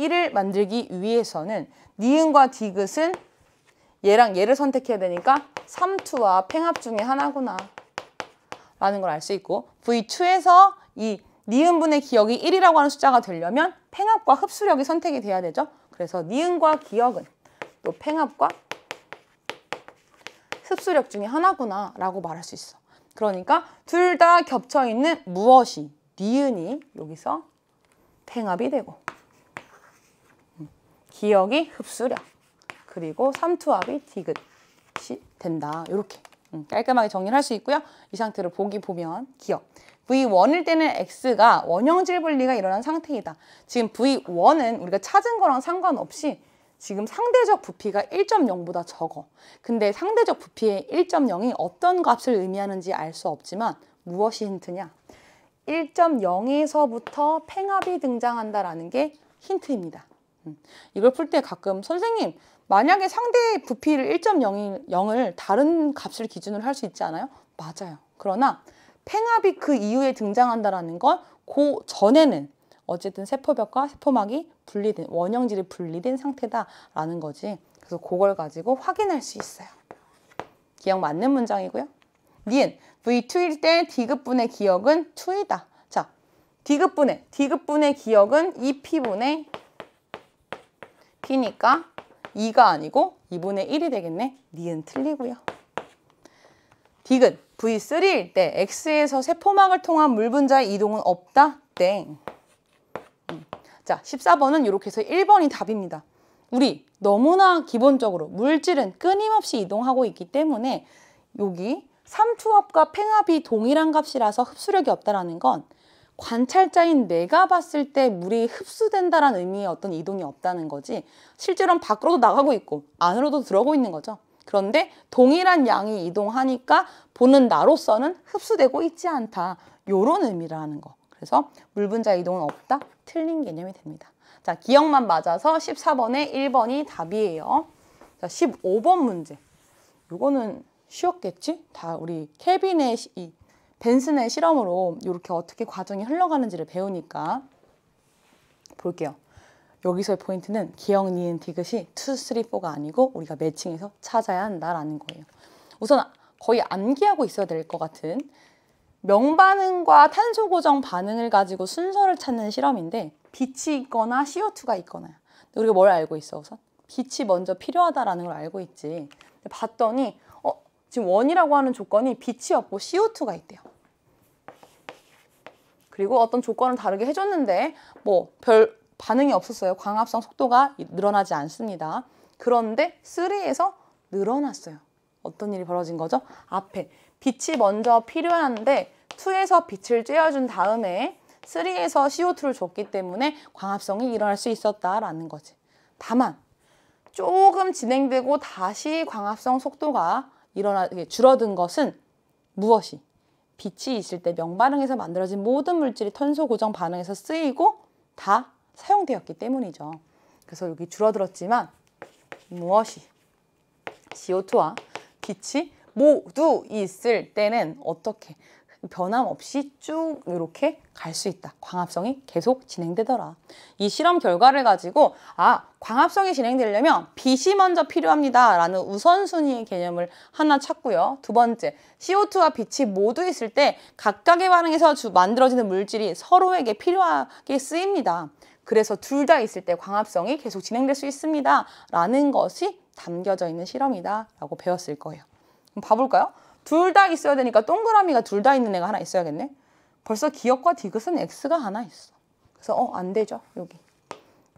1을 만들기 위해서는 니은과 디귿은 얘랑 얘를 선택해야 되니까 삼투와 팽합 중에 하나구나 라는 걸 알 수 있고 V2에서 이 니은분의 기억이 1이라고 하는 숫자가 되려면 팽합과 흡수력이 선택이 돼야 되죠. 그래서 니은과 기억은 또 팽합과 흡수력 중에 하나구나 라고 말할 수 있어. 그러니까 둘 다 겹쳐있는 무엇이 니은이 여기서 팽합이 되고 기억이 흡수력 그리고 삼투압이 디귿이 된다. 이렇게 음, 깔끔하게 정리를 할 수 있고요. 이 상태를 보기 보면 기억. V1일 때는 X가 원형질 분리가 일어난 상태이다. 지금 V1은 우리가 찾은 거랑 상관없이 지금 상대적 부피가 1.0보다 적어. 근데 상대적 부피의 1.0이 어떤 값을 의미하는지 알 수 없지만 무엇이 힌트냐? 1.0에서부터 팽압이 등장한다라는 게 힌트입니다. 음. 이걸 풀 때 가끔 선생님 만약에 상대의 부피를 1.0을 다른 값을 기준으로 할 수 있지 않아요? 맞아요. 그러나 팽압이 그 이후에 등장한다는 건그 전에는 어쨌든 세포벽과 세포막이 분리된 원형질이 분리된 상태다라는 거지. 그래서 그걸 가지고 확인할 수 있어요. 기억 맞는 문장이고요. 니은 V2일 때 D급분의 기억은 2이다. 자, D급분의 D급분의 기억은 2P분의 바니까 2가 아니고 2분의 1이 되겠네. 니은 틀리고요. 디귿 V3일 때 X에서 세포막을 통한 물 분자의 이동은 없다. 땡. 음. 자, 14번은 이렇게 해서 1번이 답입니다. 우리 너무나 기본적으로 물질은 끊임없이 이동하고 있기 때문에 여기 삼투압과 팽압이 동일한 값이라서 흡수력이 없다라는 건 관찰자인 내가 봤을 때 물이 흡수된다라는 의미의 어떤 이동이 없다는 거지 실제로는 밖으로도 나가고 있고 안으로도 들어오고 있는 거죠. 그런데 동일한 양이 이동하니까 보는 나로서는 흡수되고 있지 않다. 요런 의미라는 거. 그래서 물분자 이동은 없다. 틀린 개념이 됩니다. 자, 기억만 맞아서 14번에 1번이 답이에요. 자, 15번 문제. 요거는 쉬웠겠지? 다 우리 캐비넷이 벤슨의 실험으로 이렇게 어떻게 과정이 흘러가는지를 배우니까 볼게요. 여기서의 포인트는 기억, 니은, 디귿이 2, 3, 4가 아니고 우리가 매칭해서 찾아야 한다라는 거예요. 우선 거의 암기하고 있어야 될 것 같은 명반응과 탄소고정 반응을 가지고 순서를 찾는 실험인데 빛이 있거나 CO2가 있거나 우리가 뭘 알고 있어 우선? 빛이 먼저 필요하다라는 걸 알고 있지 봤더니 어, 지금 원이라고 하는 조건이 빛이 없고 CO2가 있대요 그리고 어떤 조건을 다르게 해줬는데 뭐 별 반응이 없었어요. 광합성 속도가 늘어나지 않습니다. 그런데 3에서 늘어났어요. 어떤 일이 벌어진 거죠? 앞에 빛이 먼저 필요한데 2에서 빛을 쬐어준 다음에 3에서 CO2를 줬기 때문에 광합성이 일어날 수 있었다라는 거지. 다만 조금 진행되고 다시 광합성 속도가 일어나 줄어든 것은 무엇이? 빛이 있을 때 명반응에서 만들어진 모든 물질이 탄소 고정 반응에서 쓰이고 다 사용되었기 때문이죠. 그래서 여기 줄어들었지만 무엇이 CO2와 빛이 모두 있을 때는 어떻게 변함없이 쭉 이렇게 갈 수 있다. 광합성이 계속 진행되더라. 이 실험 결과를 가지고 아 광합성이 진행되려면 빛이 먼저 필요합니다. 라는 우선순위의 개념을 하나 찾고요. 두 번째, CO2와 빛이 모두 있을 때 각각의 반응에서 만들어지는 물질이 서로에게 필요하게 쓰입니다. 그래서 둘 다 있을 때 광합성이 계속 진행될 수 있습니다. 라는 것이 담겨져 있는 실험이다. 라고 배웠을 거예요. 그럼 봐볼까요? 둘다 있어야 되니까 동그라미가 둘 다 있는 애가 하나 있어야겠네. 벌써 기억과 디귿은 x가 하나 있어. 그래서 어안 되죠 여기.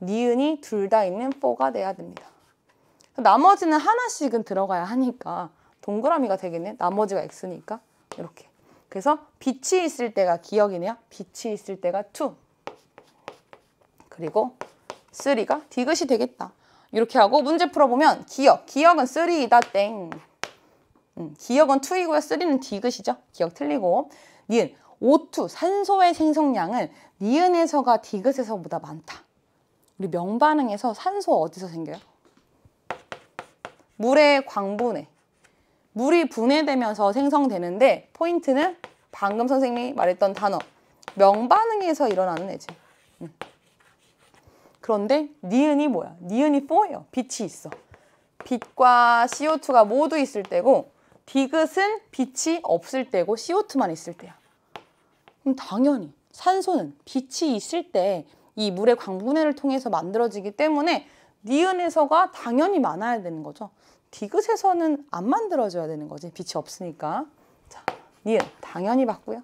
니은이 둘 다 있는 4가 돼야 됩니다. 나머지는 하나씩은 들어가야 하니까 동그라미가 되겠네. 나머지가 x니까 이렇게. 그래서 빛이 있을 때가 기억이네요. 빛이 있을 때가 2. 그리고 3가 디귿이 되겠다. 이렇게 하고 문제 풀어보면 기억, 기억은 3이다 땡. 음, 기역은 투이고요 쓰리는 디귿이죠. 기역 틀리고. 니은, 오투, 산소의 생성량은 니은에서가 디귿에서보다 많다. 우리 명반응에서 산소 어디서 생겨요? 물의 광분해. 물이 분해되면서 생성되는데 포인트는 방금 선생님이 말했던 단어 명반응에서 일어나는 애지. 음. 그런데 니은이 뭐야? 니은이 4예요. 빛이 있어. 빛과 CO2가 모두 있을 때고 디귿은 빛이 없을 때고 CO2만 있을 때야. 그럼 당연히 산소는 빛이 있을 때 이 물의 광분해를 통해서 만들어지기 때문에 니은에서가 당연히 많아야 되는 거죠. 디귿에서는 안 만들어져야 되는 거지. 빛이 없으니까. 자, 니은 당연히 봤고요.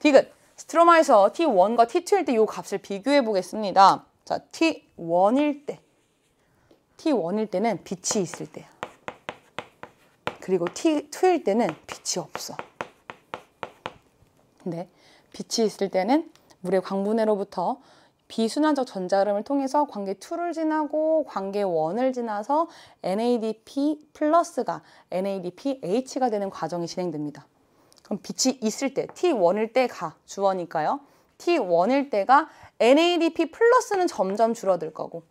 디귿 스트로마에서 T1과 T2일 때이 값을 비교해 보겠습니다. 자, T1일 때 T1일 때는 빛이 있을 때야. 그리고 T, 2일 때는 빛이 없어. 근데 빛이 있을 때는 물의 광분해로부터 비순환적 전자흐름을 통해서 관계 2를 지나고 관계 1을 지나서 NADP 플러스가 NADPH가 되는 과정이 진행됩니다. 그럼 빛이 있을 때, T1일 때가 주어니까요. T1일 때가 NADP 플러스는 점점 줄어들 거고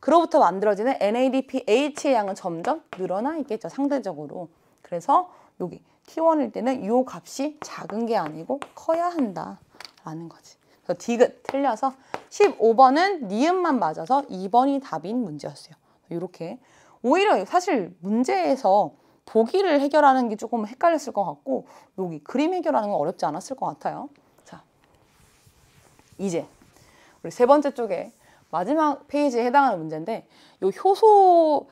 그로부터 만들어지는 NADPH의 양은 점점 늘어나 있겠죠, 상대적으로. 그래서 여기 T1일 때는 요 값이 작은 게 아니고 커야 한다라는 거지. 그래서 디귿 틀려서 15번은 니은만 맞아서 2번이 답인 문제였어요. 이렇게 오히려 사실 문제에서 보기를 해결하는 게 조금 헷갈렸을 것 같고 여기 그림 해결하는 건 어렵지 않았을 것 같아요. 자, 이제 우리 세 번째 쪽에 마지막 페이지에 해당하는 문제인데 요 효소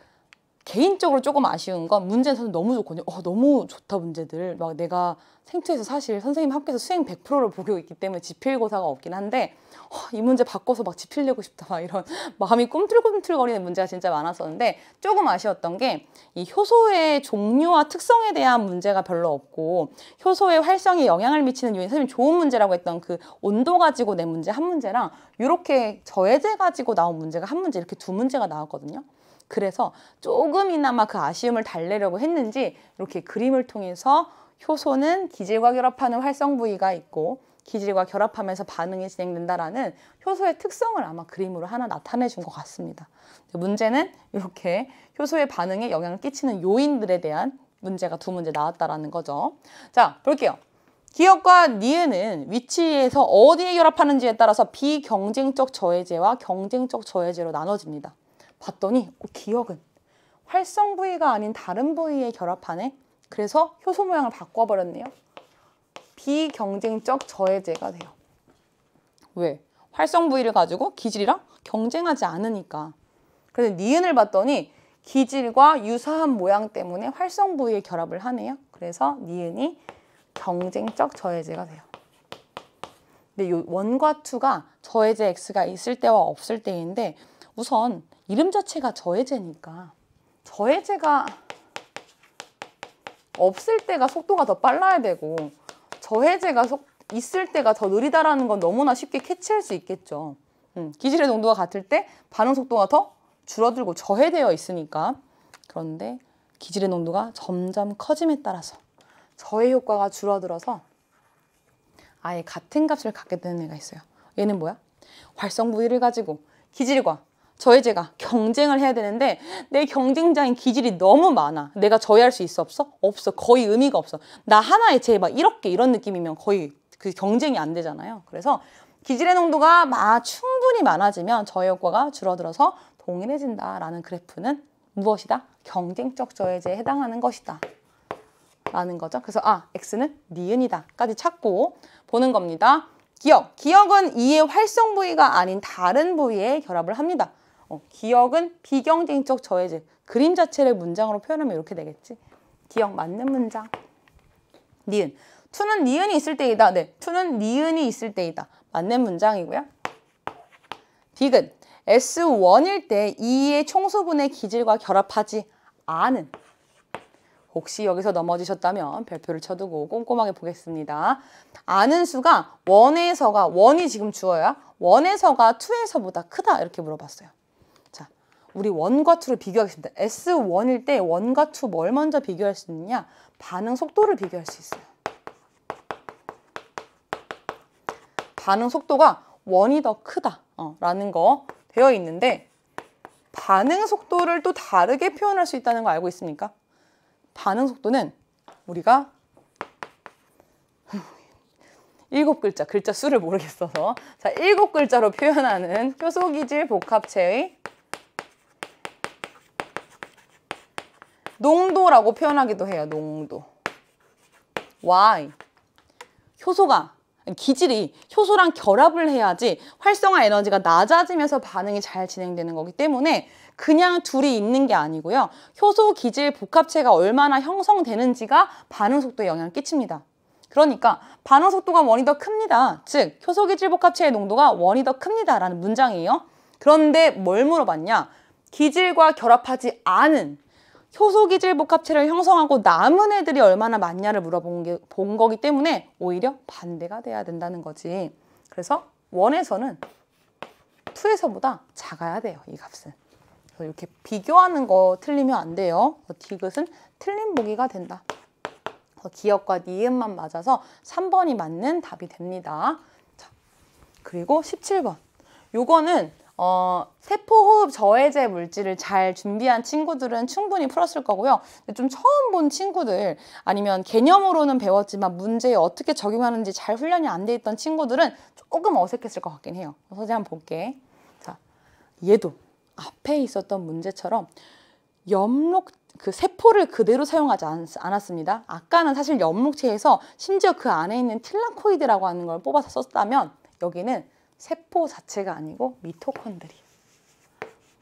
개인적으로 조금 아쉬운 건 문제 선생 너무 좋거든요. 어, 너무 좋다 문제들. 막 내가 생투에서 사실 선생님 학교에서 수행 100%를 보고 있기 때문에 지필고사가 없긴 한데 어, 이 문제 바꿔서 막 지필내고 싶다 막 이런 마음이 꿈틀꿈틀거리는 문제가 진짜 많았었는데 조금 아쉬웠던 게 이 효소의 종류와 특성에 대한 문제가 별로 없고 효소의 활성에 영향을 미치는 요인 선생님 좋은 문제라고 했던 그 온도 가지고 내 문제 한 문제랑 이렇게 저해제 가지고 나온 문제가 한 문제 이렇게 두 문제가 나왔거든요. 그래서 조금이나마 그 아쉬움을 달래려고 했는지 이렇게 그림을 통해서 효소는 기질과 결합하는 활성 부위가 있고 기질과 결합하면서 반응이 진행된다라는 효소의 특성을 아마 그림으로 하나 나타내 준것 같습니다. 문제는 이렇게 효소의 반응에 영향을 끼치는 요인들에 대한 문제가 두 문제 나왔다라는 거죠. 자, 볼게요. 기업과 니은은 위치에서 어디에 결합하는지에 따라서 비경쟁적 저해제와 경쟁적 저해제로 나눠집니다. 봤더니 어, 기억은 활성 부위가 아닌 다른 부위에 결합하네. 그래서 효소 모양을 바꿔버렸네요. 비경쟁적 저해제가 돼요. 왜? 활성 부위를 가지고 기질이랑 경쟁하지 않으니까. 그래서 니은을 봤더니 기질과 유사한 모양 때문에 활성 부위에 결합을 하네요. 그래서 니은이 경쟁적 저해제가 돼요. 근데 이 원과 투가 저해제 X가 있을 때와 없을 때인데 우선 이름 자체가 저해제니까 저해제가 없을 때가 속도가 더 빨라야 되고 저해제가 속, 있을 때가 더 느리다라는 건 너무나 쉽게 캐치할 수 있겠죠. 음, 기질의 농도가 같을 때 반응 속도가 더 줄어들고 저해되어 있으니까 그런데 기질의 농도가 점점 커짐에 따라서 저해 효과가 줄어들어서 아예 같은 값을 갖게 되는 애가 있어요. 얘는 뭐야? 활성 부위를 가지고 기질과 저의 제가 경쟁을 해야 되는데 내 경쟁자인 기질이 너무 많아. 내가 저해할 수 있어 없어? 없어. 거의 의미가 없어. 나 하나의 제막 이렇게 이런 느낌이면 거의 그 경쟁이 안 되잖아요. 그래서 기질의 농도가 막 충분히 많아지면 저의 효과가 줄어들어서 동일해진다라는 그래프는 무엇이다? 경쟁적 저해제에 해당하는 것이다. 라는 거죠. 그래서 아, X는 니은이다까지 찾고 보는 겁니다. 기억. 기억은 이의 활성 부위가 아닌 다른 부위에 결합을 합니다. 어, 기억은 비경쟁적 저해제. 그림 자체를 문장으로 표현하면 이렇게 되겠지. 기억 맞는 문장. 니은. 투는 니은이 있을 때이다. 네, 투는 니은이 있을 때이다. 맞는 문장이고요. 비근. S1일 때 2의 총수분의 기질과 결합하지 않은. 혹시 여기서 넘어지셨다면 별표를 쳐두고 꼼꼼하게 보겠습니다. 아는 수가 원에서가 원이 지금 주어야 원에서가 투에서보다 크다 이렇게 물어봤어요. 우리 원과 투를 비교하겠습니다. S1일 때 원과 투 뭘 먼저 비교할 수 있느냐? 반응 속도를 비교할 수 있어요. 반응 속도가 원이 더 크다라는 어, 거 되어 있는데 반응 속도를 또 다르게 표현할 수 있다는 거 알고 있습니까? 반응 속도는 우리가 일곱 글자, 글자 수를 모르겠어서 자 일곱 글자로 표현하는 효소기질 복합체의 농도라고 표현하기도 해요. 농도. Why? 효소가 기질이 효소랑 결합을 해야지 활성화 에너지가 낮아지면서 반응이 잘 진행되는 거기 때문에 그냥 둘이 있는 게 아니고요. 효소 기질 복합체가 얼마나 형성되는지가 반응 속도에 영향을 끼칩니다. 그러니까 반응 속도가 원이 더 큽니다. 즉 효소 기질 복합체의 농도가 원이 더 큽니다라는 문장이에요. 그런데 뭘 물어봤냐? 기질과 결합하지 않은 효소기질 복합체를 형성하고 남은 애들이 얼마나 많냐를 물어본 게, 본 거기 때문에 오히려 반대가 돼야 된다는 거지. 그래서 원에서는 투에서보다 작아야 돼요, 이 값은. 그래서 이렇게 비교하는 거 틀리면 안 돼요. 디귿은 틀린 보기가 된다. 기억과 니은만 맞아서 3번이 맞는 답이 됩니다. 자, 그리고 17번. 요거는 어, 세포호흡 저해제 물질을 잘 준비한 친구들은 충분히 풀었을 거고요. 근데 좀 처음 본 친구들 아니면 개념으로는 배웠지만 문제에 어떻게 적용하는지 잘 훈련이 안 돼 있던 친구들은 조금 어색했을 것 같긴 해요. 서제 한번 볼게. 자, 얘도 앞에 있었던 문제처럼 염록 그 세포를 그대로 사용하지 않, 않았습니다. 아까는 사실 염록체에서 심지어 그 안에 있는 틸라코이드라고 하는 걸 뽑아서 썼다면 여기는 세포 자체가 아니고 미토콘드리아.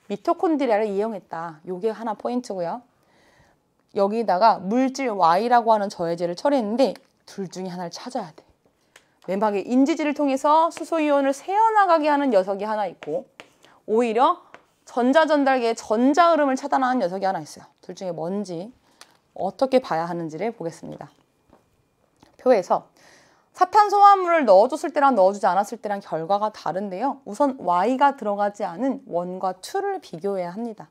미토콘드리아를 이용했다. 요게 하나 포인트고요. 여기다가 물질 Y라고 하는 저해제를 처리했는데 둘 중에 하나를 찾아야 돼. 내막의 인지질을 통해서 수소이온을 새어나가게 하는 녀석이 하나 있고 오히려 전자전달계의 전자흐름을 차단하는 녀석이 하나 있어요. 둘 중에 뭔지 어떻게 봐야 하는지를 보겠습니다. 표에서 사탄소화물을 넣어줬을 때랑 넣어주지 않았을 때랑 결과가 다른데요. 우선 Y가 들어가지 않은 1과 2를 비교해야 합니다.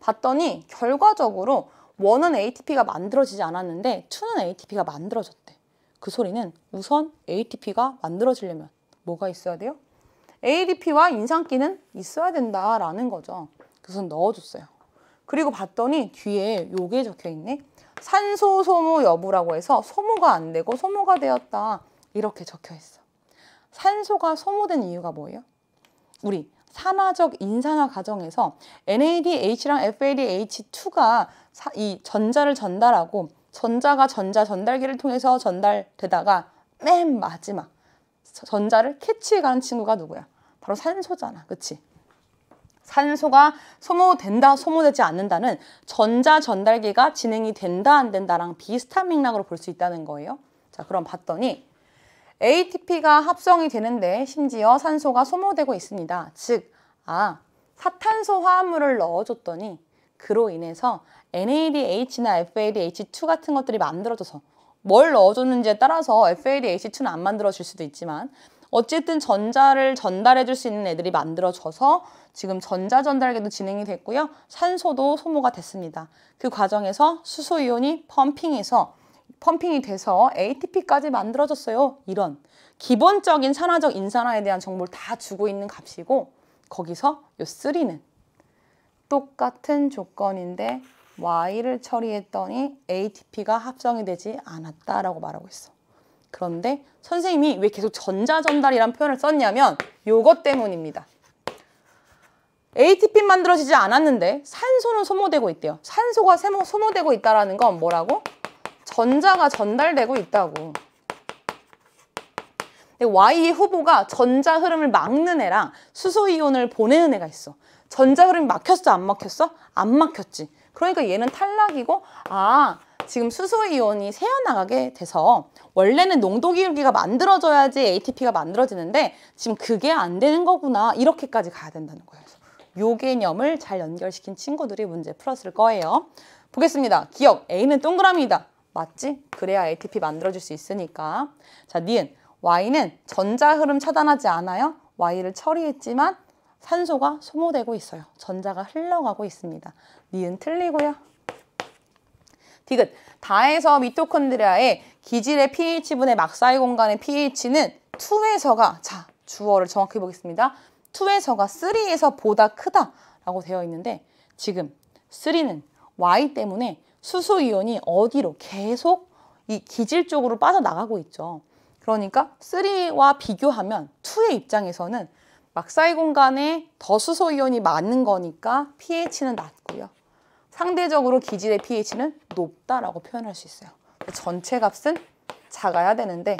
봤더니 결과적으로 1은 ATP가 만들어지지 않았는데 2는 ATP가 만들어졌대. 그 소리는 우선 ATP가 만들어지려면 뭐가 있어야 돼요? ADP와 인산기는 있어야 된다라는 거죠. 그래서 넣어줬어요. 그리고 봤더니 뒤에 요게 적혀있네. 산소 소모 여부라고 해서 소모가 안 되고 소모가 되었다. 이렇게 적혀 있어. 산소가 소모된 이유가 뭐예요? 우리 산화적 인산화 과정에서 NADH랑 FADH2가 이 전자를 전달하고 전자가 전자 전달기를 통해서 전달되다가 맨 마지막 전자를 캐치해가는 친구가 누구야? 바로 산소잖아, 그치? 산소가 소모된다, 소모되지 않는다는 전자 전달기가 진행이 된다, 안 된다랑 비슷한 맥락으로 볼 수 있다는 거예요. 자, 그럼 봤더니 ATP가 합성이 되는데 심지어 산소가 소모되고 있습니다. 즉, 아, 사탄소 화합물을 넣어줬더니 그로 인해서 NADH나 FADH2 같은 것들이 만들어져서 뭘 넣어줬는지에 따라서 FADH2는 안 만들어질 수도 있지만 어쨌든 전자를 전달해줄 수 있는 애들이 만들어져서 지금 전자전달계도 진행이 됐고요. 산소도 소모가 됐습니다. 그 과정에서 수소이온이 펌핑해서 펌핑이 돼서 ATP까지 만들어졌어요. 이런 기본적인 산화적 인산화에 대한 정보를 다 주고 있는 값이고 거기서 요 3는 똑같은 조건인데 Y를 처리했더니 ATP가 합성이 되지 않았다라고 말하고 있어. 그런데 선생님이 왜 계속 전자전달이란 표현을 썼냐면 요것 때문입니다. ATP 만들어지지 않았는데 산소는 소모되고 있대요. 산소가 소모되고 있다는 건 뭐라고? 전자가 전달되고 있다고. 근데 Y 후보가 전자 흐름을 막는 애랑 수소 이온을 보내는 애가 있어. 전자 흐름이 막혔어 안 막혔어? 안 막혔지. 그러니까 얘는 탈락이고 아 지금 수소 이온이 새어나가게 돼서 원래는 농도 기울기가 만들어져야지 ATP가 만들어지는데 지금 그게 안 되는 거구나 이렇게까지 가야 된다는 거예요. 요 개념을 잘 연결시킨 친구들이 문제 풀었을 거예요. 보겠습니다. 기억 A는 동그라미다 맞지? 그래야 ATP 만들어질 수 있으니까. 자, 니은. Y는 전자 흐름 차단하지 않아요. Y를 처리했지만 산소가 소모되고 있어요. 전자가 흘러가고 있습니다. 니은 틀리고요. 디귿. 다에서 미토콘드리아의 기질의 pH분의 막사이 공간의 pH는 2에서가 자, 주어를 정확히 보겠습니다. 2에서가 3에서 보다 크다라고 되어 있는데 지금 3는 y 때문에 수소이온이 어디로 계속 이 기질 쪽으로 빠져나가고 있죠. 그러니까 3와 비교하면 2의 입장에서는 막사이 공간에 더 수소이온이 많은 거니까 pH는 낮고요. 상대적으로 기질의 pH는 높다라고 표현할 수 있어요. 전체 값은 작아야 되는데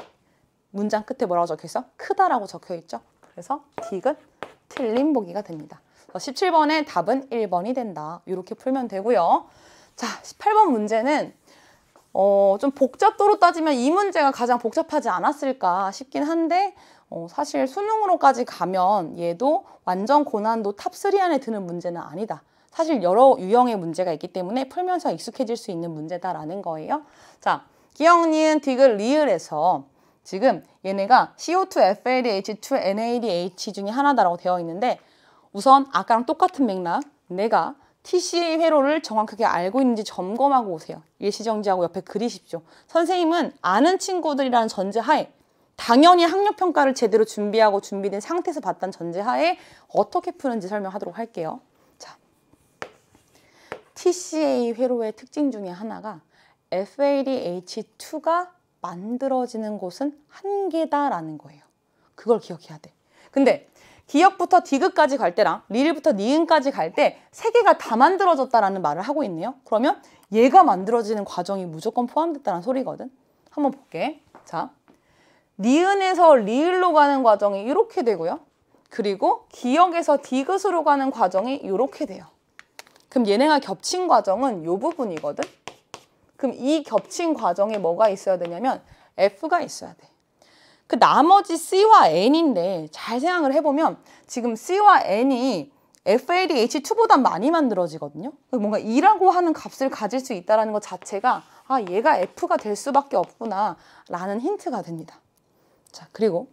문장 끝에 뭐라고 적혀있어? 크다라고 적혀있죠. 그래서 딕은 틀린 보기가 됩니다. 17번의 답은 1번이 된다. 이렇게 풀면 되고요. 자, 18번 문제는 어, 좀 복잡도로 따지면 이 문제가 가장 복잡하지 않았을까 싶긴 한데 어, 사실 수능으로까지 가면 얘도 완전 고난도 탑 3 안에 드는 문제는 아니다. 사실 여러 유형의 문제가 있기 때문에 풀면서 익숙해질 수 있는 문제다라는 거예요. 자, 기영니은 디귿 리을에서 지금 얘네가 CO2, FADH2, NADH 중에 하나다라고 되어 있는데 우선 아까랑 똑같은 맥락 내가 TCA 회로를 정확하게 알고 있는지 점검하고 오세요. 일시정지하고 옆에 그리십시오. 선생님은 아는 친구들이라는 전제하에 당연히 학력평가를 제대로 준비하고 준비된 상태에서 봤던 전제하에 어떻게 푸는지 설명하도록 할게요. 자, TCA 회로의 특징 중에 하나가 FADH2가 만들어지는 곳은 한 개다라는 거예요. 그걸 기억해야 돼. 근데 D역부터 디귿까지갈 때랑 리을부터 니은까지 갈 때 세 개가 다 만들어졌다라는 말을 하고 있네요. 그러면 얘가 만들어지는 과정이 무조건 포함됐다는 소리거든. 한번 볼게. 자, 니은에서 리을로 가는 과정이 이렇게 되고요. 그리고 기역에서 디귿으로 가는 과정이 이렇게 돼요. 그럼 얘네가 겹친 과정은 이 부분이거든. 그럼 이 겹친 과정에 뭐가 있어야 되냐면 F가 있어야 돼. 그 나머지 C와 N인데 잘 생각을 해보면 지금 C와 N이 FADH2보다 많이 만들어지거든요. 뭔가 2라고 하는 값을 가질 수 있다는 것 자체가 아 얘가 F가 될 수밖에 없구나 라는 힌트가 됩니다. 자 그리고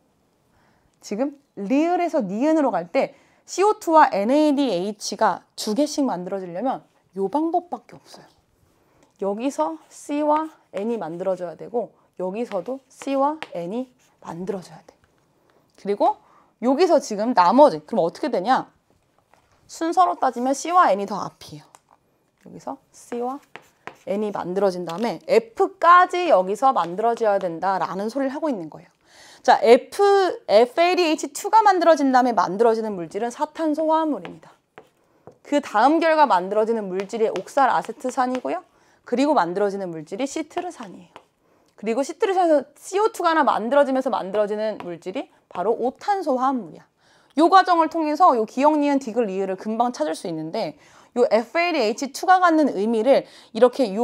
지금 리을에서 니은으로 갈 때 CO2와 NADH가 두 개씩 만들어지려면 이 방법밖에 없어요. 여기서 C와 N이 만들어져야 되고 여기서도 C와 N이 만들어줘야 돼. 그리고 여기서 지금 나머지 그럼 어떻게 되냐? 순서로 따지면 C와 N이 더 앞이에요. 여기서 C와 N이 만들어진 다음에 F까지 여기서 만들어져야 된다라는 소리를 하고 있는 거예요. 자, F, FADH2가 e, 만들어진 다음에 만들어지는 물질은 사탄소 화합물입니다. 그 다음 결과 만들어지는 물질이 옥살 아세트산이고요. 그리고 만들어지는 물질이 시트르산이에요. 그리고 시트루스에서 CO2가 하나 만들어지면서 만들어지는 물질이 바로 오탄소 화합물이야. 이 과정을 통해서 이 기억, 니은, 디귿, 리을을 금방 찾을 수 있는데 이 FLH2가 갖는 의미를 이렇게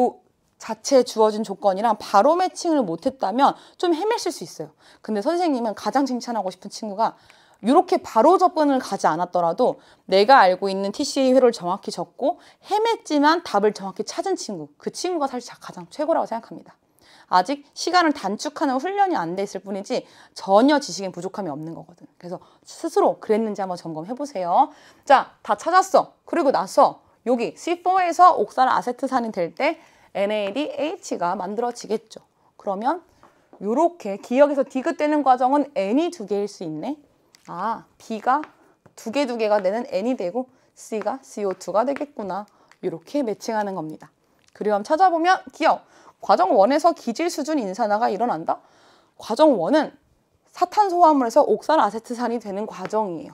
이자체 주어진 조건이랑 바로 매칭을 못했다면 좀 헤매실 수 있어요. 근데 선생님은 가장 칭찬하고 싶은 친구가 이렇게 바로 접근을 가지 않았더라도 내가 알고 있는 TCA 회로를 정확히 적고 헤맸지만 답을 정확히 찾은 친구 그 친구가 사실 가장 최고라고 생각합니다. 아직 시간을 단축하는 훈련이 안 돼 있을 뿐이지 전혀 지식에 부족함이 없는 거거든. 그래서 스스로 그랬는지 한번 점검해 보세요. 자, 다 찾았어. 그리고 나서 여기 C4에서 옥살 아세트산이 될 때 NADH가 만들어지겠죠. 그러면 요렇게 기억에서 디귿되는 과정은 N이 두 개일 수 있네. 아, B가 두 개 두 개가 되는 N이 되고 C가 CO2가 되겠구나. 이렇게 매칭하는 겁니다. 그리움 찾아보면 기억! 과정 1에서 기질 수준 인산화가 일어난다? 과정 1은 사탄소화물에서 옥산아세트산이 되는 과정이에요.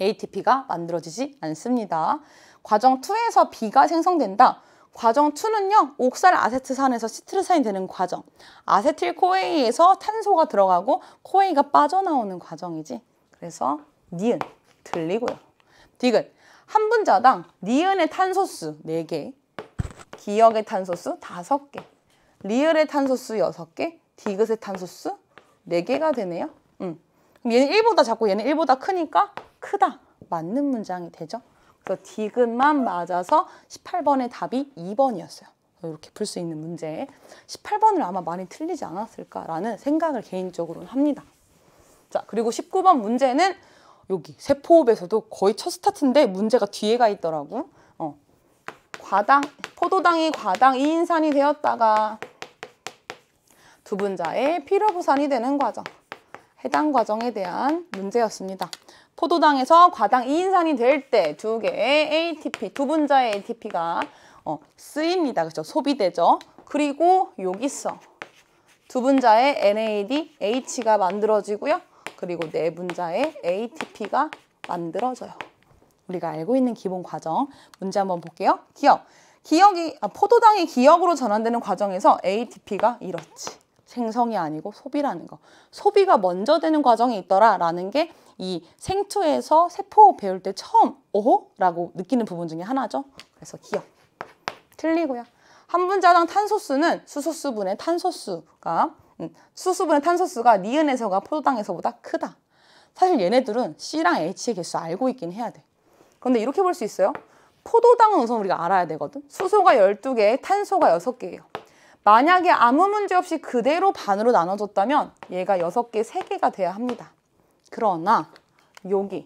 ATP가 만들어지지 않습니다. 과정 2에서 B가 생성된다. 과정 2는요. 옥살 아세트산에서 시트르산이 되는 과정. 아세틸 코에이에서 탄소가 들어가고 코에이가 빠져나오는 과정이지. 그래서 니은 들리고요. 디귿 한 분자당 니은의 탄소수 4개 기역의 탄소수 다섯 개 리을의 탄소수 여섯 개 디귿의 탄소수 네개가 되네요. 음. 얘는 1보다 작고 얘는 1보다 크니까 크다. 맞는 문장이 되죠. 그래서 디귿만 맞아서 18번의 답이 2번이었어요. 이렇게 풀 수 있는 문제 18번을 아마 많이 틀리지 않았을까라는 생각을 개인적으로 합니다. 자 그리고 19번 문제는 여기 세포호에서도 거의 첫 스타트인데 문제가 뒤에 가 있더라고. 과당, 포도당이 과당 이인산이 되었다가 두 분자의 필요부산이 되는 과정, 해당 과정에 대한 문제였습니다. 포도당에서 과당 이인산이 될 때 두 개의 ATP, 두 분자의 ATP가 어, 쓰입니다. 그렇죠? 소비되죠. 그리고 여기 있어. 두 분자의 NAD, H가 만들어지고요. 그리고 네 분자의 ATP가 만들어져요. 우리가 알고 있는 기본 과정 문제 한번 볼게요. 기억. 기억이 아, 포도당이 기억으로 전환되는 과정에서 ATP가 이렇지. 생성이 아니고 소비라는 거. 소비가 먼저 되는 과정이 있더라라는 게 이 생투에서 세포 배울 때 처음 오호? 라고 느끼는 부분 중에 하나죠. 그래서 기억. 틀리고요. 한 분자당 탄소수는 수소수분의 탄소수가 음, 수소수분의 탄소수가 니은에서가 포도당에서보다 크다. 사실 얘네들은 C랑 H의 개수 알고 있긴 해야 돼. 그런데 이렇게 볼 수 있어요. 포도당은 우선 우리가 알아야 되거든. 수소가 12개, 탄소가 6개예요. 만약에 아무 문제 없이 그대로 반으로 나눠졌다면 얘가 6개, 3개가 돼야 합니다. 그러나 여기에서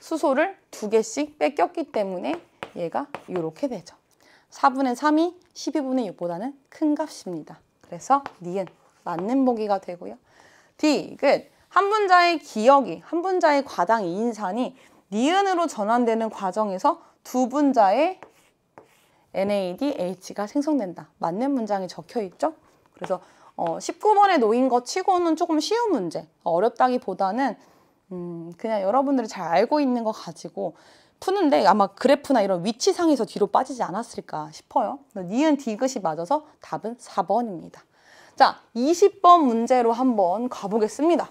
수소를 2개씩 뺏겼기 때문에 얘가 이렇게 되죠. 4분의 3이 12분의 6보다는 큰 값입니다. 그래서 니은 맞는 보기가 되고요. D 끝! 한 분자의 기억이, 한 분자의 과당 이인산이 니은으로 전환되는 과정에서 두 분자의 NADH가 생성된다. 맞는 문장이 적혀 있죠? 그래서 어, 19번에 놓인 것 치고는 조금 쉬운 문제, 어렵다기보다는 음, 그냥 여러분들이 잘 알고 있는 거 가지고 푸는데 아마 그래프나 이런 위치상에서 뒤로 빠지지 않았을까 싶어요. 니은 디귿이 맞아서 답은 4번입니다. 자, 20번 문제로 한번 가보겠습니다.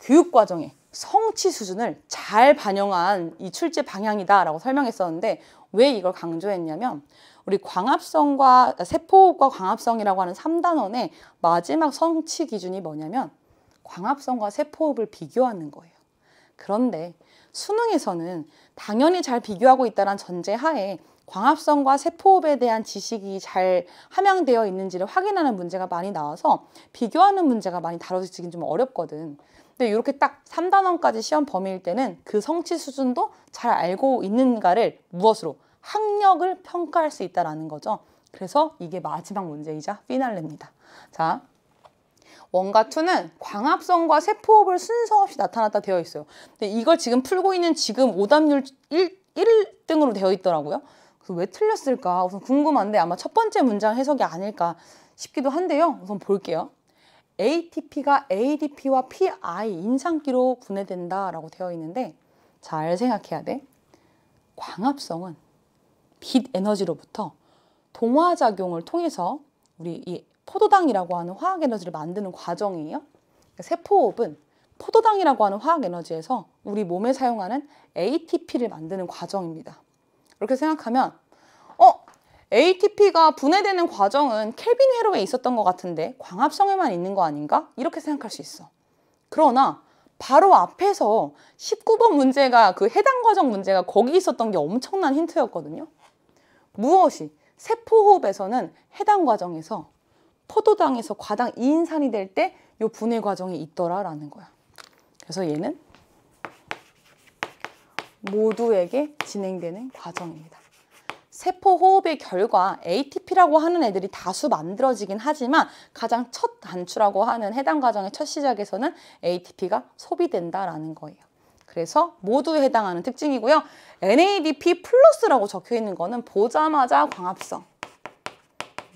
교육 과정에 성취 수준을 잘 반영한 이 출제 방향이다라고 설명했었는데 왜 이걸 강조했냐면 우리 광합성과 그러니까 세포호과 광합성이라고 하는 삼단원의 마지막 성취 기준이 뭐냐면 광합성과 세포호흡을 비교하는 거예요. 그런데 수능에서는 당연히 잘 비교하고 있다는 전제하에 광합성과 세포호흡에 대한 지식이 잘 함양되어 있는지를 확인하는 문제가 많이 나와서 비교하는 문제가 많이 다뤄지긴 좀 어렵거든. 근데 네, 이렇게 딱 3단원까지 시험 범위일 때는 그 성취 수준도 잘 알고 있는가를 무엇으로 학력을 평가할 수 있다라는 거죠. 그래서 이게 마지막 문제이자 피날레입니다. 자, 원과 투는 광합성과 세포업을 순서 없이 나타났다 되어 있어요. 근데 이걸 지금 풀고 있는 지금 오답률 1, 1등으로 되어 있더라고요. 그래서 왜 틀렸을까? 우선 궁금한데 아마 첫 번째 문장 해석이 아닐까 싶기도 한데요. 우선 볼게요. ATP가 ADP와 PI 인상기로 분해된다라고 되어 있는데 잘 생각해야 돼. 광합성은 빛 에너지로부터 동화작용을 통해서 우리 이 포도당이라고 하는 화학 에너지를 만드는 과정이에요. 그러니까 세포호은 포도당이라고 하는 화학 에너지에서 우리 몸에 사용하는 ATP를 만드는 과정입니다. 이렇게 생각하면 ATP가 분해되는 과정은 켈빈 회로에 있었던 것 같은데 광합성에만 있는 거 아닌가? 이렇게 생각할 수 있어. 그러나 바로 앞에서 19번 문제가 그 해당 과정 문제가 거기 있었던 게 엄청난 힌트였거든요. 무엇이 세포호흡에서는 해당 과정에서 포도당에서 과당 2인산이 될 때 이 분해 과정이 있더라라는 거야. 그래서 얘는 모두에게 진행되는 과정입니다. 세포 호흡의 결과 ATP라고 하는 애들이 다수 만들어지긴 하지만 가장 첫 단추라고 하는 해당 과정의 첫 시작에서는 ATP가 소비된다라는 거예요. 그래서 모두에 해당하는 특징이고요. NADP 플러스라고 적혀 있는 거는 보자마자 광합성.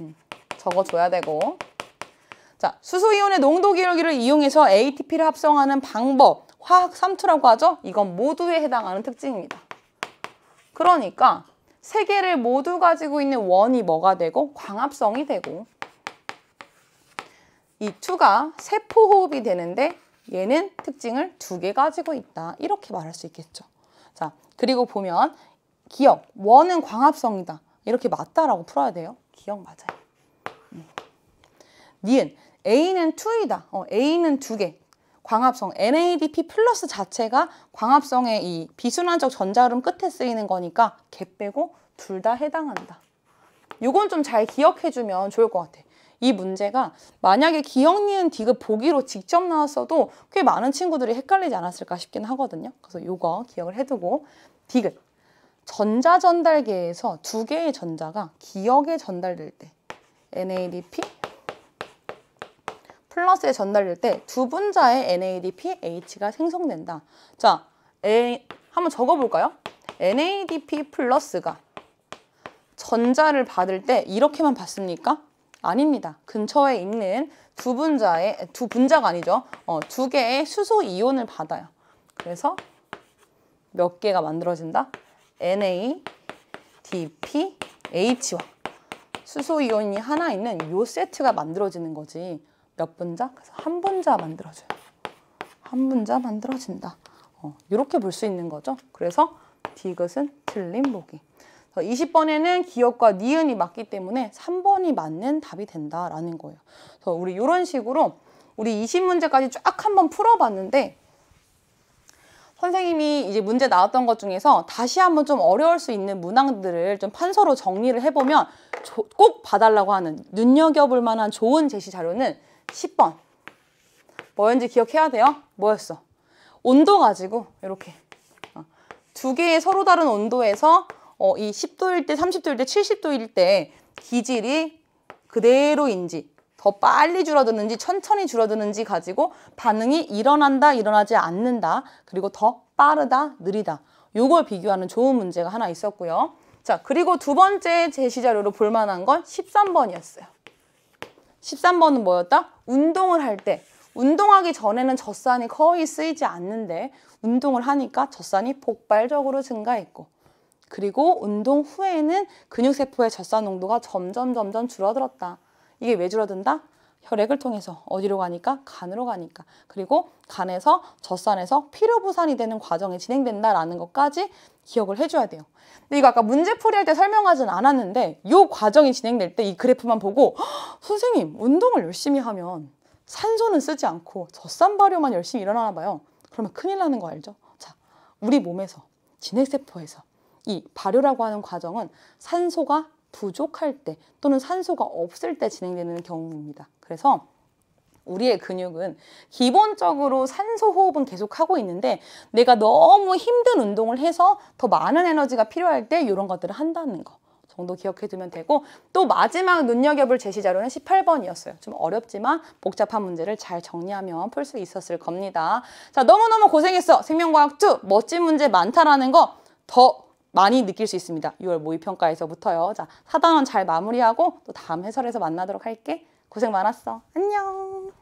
음, 적어줘야 되고. 자, 수소이온의 농도 기록기를 이용해서 ATP를 합성하는 방법, 화학 3투라고 하죠? 이건 모두에 해당하는 특징입니다. 그러니까 세 개를 모두 가지고 있는 원이 뭐가 되고 광합성이 되고 이 2가 세포호흡이 되는데 얘는 특징을 두 개 가지고 있다. 이렇게 말할 수 있겠죠. 자, 그리고 보면 기억, 원은 광합성이다. 이렇게 맞다라고 풀어야 돼요. 기억 맞아요. 음. 니은, A는 2이다. 어, A는 두 개, 광합성 NADP 플러스 자체가 광합성의 이 비순환적 전자흐름 끝에 쓰이는 거니까 개 빼고 둘 다 해당한다. 이건좀 잘 기억해주면 좋을 것 같아. 이 문제가 만약에 기억 니은 디귿 보기로 직접 나왔어도 꽤 많은 친구들이 헷갈리지 않았을까 싶긴 하거든요. 그래서 이거 기억을 해두고 디귿 전자 전달계에서 두 개의 전자가 기억에 전달될 때 NADP 플러스에 전달될 때 두 분자의 NADPH가 생성된다. 자, A, 한번 적어볼까요? NADP 플러스가 전자를 받을 때 이렇게만 받습니까? 아닙니다. 근처에 있는 두 분자의 두 분자가 아니죠. 어, 두 개의 수소 이온을 받아요. 그래서 몇 개가 만들어진다? NADPH와 수소 이온이 하나 있는 요 세트가 만들어지는 거지. 몇 분자? 그래서 한 분자 만들어줘요. 한 분자 만들어진다. 어, 이렇게 볼 수 있는 거죠. 그래서 디귿은 틀린 보기. 20번에는 기억과 니은이 맞기 때문에 3번이 맞는 답이 된다라는 거예요. 그래서 우리 이런 식으로 우리 20문제까지 쫙 한번 풀어봤는데 선생님이 이제 문제 나왔던 것 중에서 다시 한번 좀 어려울 수 있는 문항들을 좀 판서로 정리를 해보면 꼭 봐달라고 하는 눈여겨볼 만한 좋은 제시 자료는 10번. 뭐였는지 기억해야 돼요. 뭐였어? 온도 가지고 이렇게 어, 두 개의 서로 다른 온도에서 어, 이 10도일 때, 30도일 때, 70도일 때 기질이 그대로인지 더 빨리 줄어드는지 천천히 줄어드는지 가지고 반응이 일어난다, 일어나지 않는다, 그리고 더 빠르다, 느리다 요걸 비교하는 좋은 문제가 하나 있었고요. 자, 그리고 두 번째 제시 자료로 볼만한 건 13번이었어요. 13번은 뭐였다? 운동을 할 때 운동하기 전에는 젖산이 거의 쓰이지 않는데 운동을 하니까 젖산이 폭발적으로 증가했고 그리고 운동 후에는 근육세포의 젖산 농도가 점점 점점 줄어들었다. 이게 왜 줄어든다? 혈액을 통해서 어디로 가니까 간으로 가니까 그리고 간에서 젖산에서 피로부산이 되는 과정이 진행된다라는 것까지 기억을 해줘야 돼요. 근데 이거 아까 문제 풀이할 때 설명하진 않았는데 이 과정이 진행될 때 이 그래프만 보고 선생님 운동을 열심히 하면 산소는 쓰지 않고 젖산 발효만 열심히 일어나나 봐요. 그러면 큰일 나는 거 알죠? 자, 우리 몸에서 진핵세포에서 이 발효라고 하는 과정은 산소가 부족할 때 또는 산소가 없을 때 진행되는 경우입니다. 그래서 우리의 근육은 기본적으로 산소 호흡은 계속 하고 있는데 내가 너무 힘든 운동을 해서 더 많은 에너지가 필요할 때 이런 것들을 한다는 거 정도 기억해 두면 되고 또 마지막 눈여겨볼 제시자료는 18번이었어요. 좀 어렵지만 복잡한 문제를 잘 정리하면 풀 수 있었을 겁니다. 자 너무너무 고생했어. 생명과학 2 멋진 문제 많다라는 거 더 많이 느낄 수 있습니다. 6월 모의평가에서부터요. 자 4단원 잘 마무리하고 또 다음 해설에서 만나도록 할게. 고생 많았어. 안녕.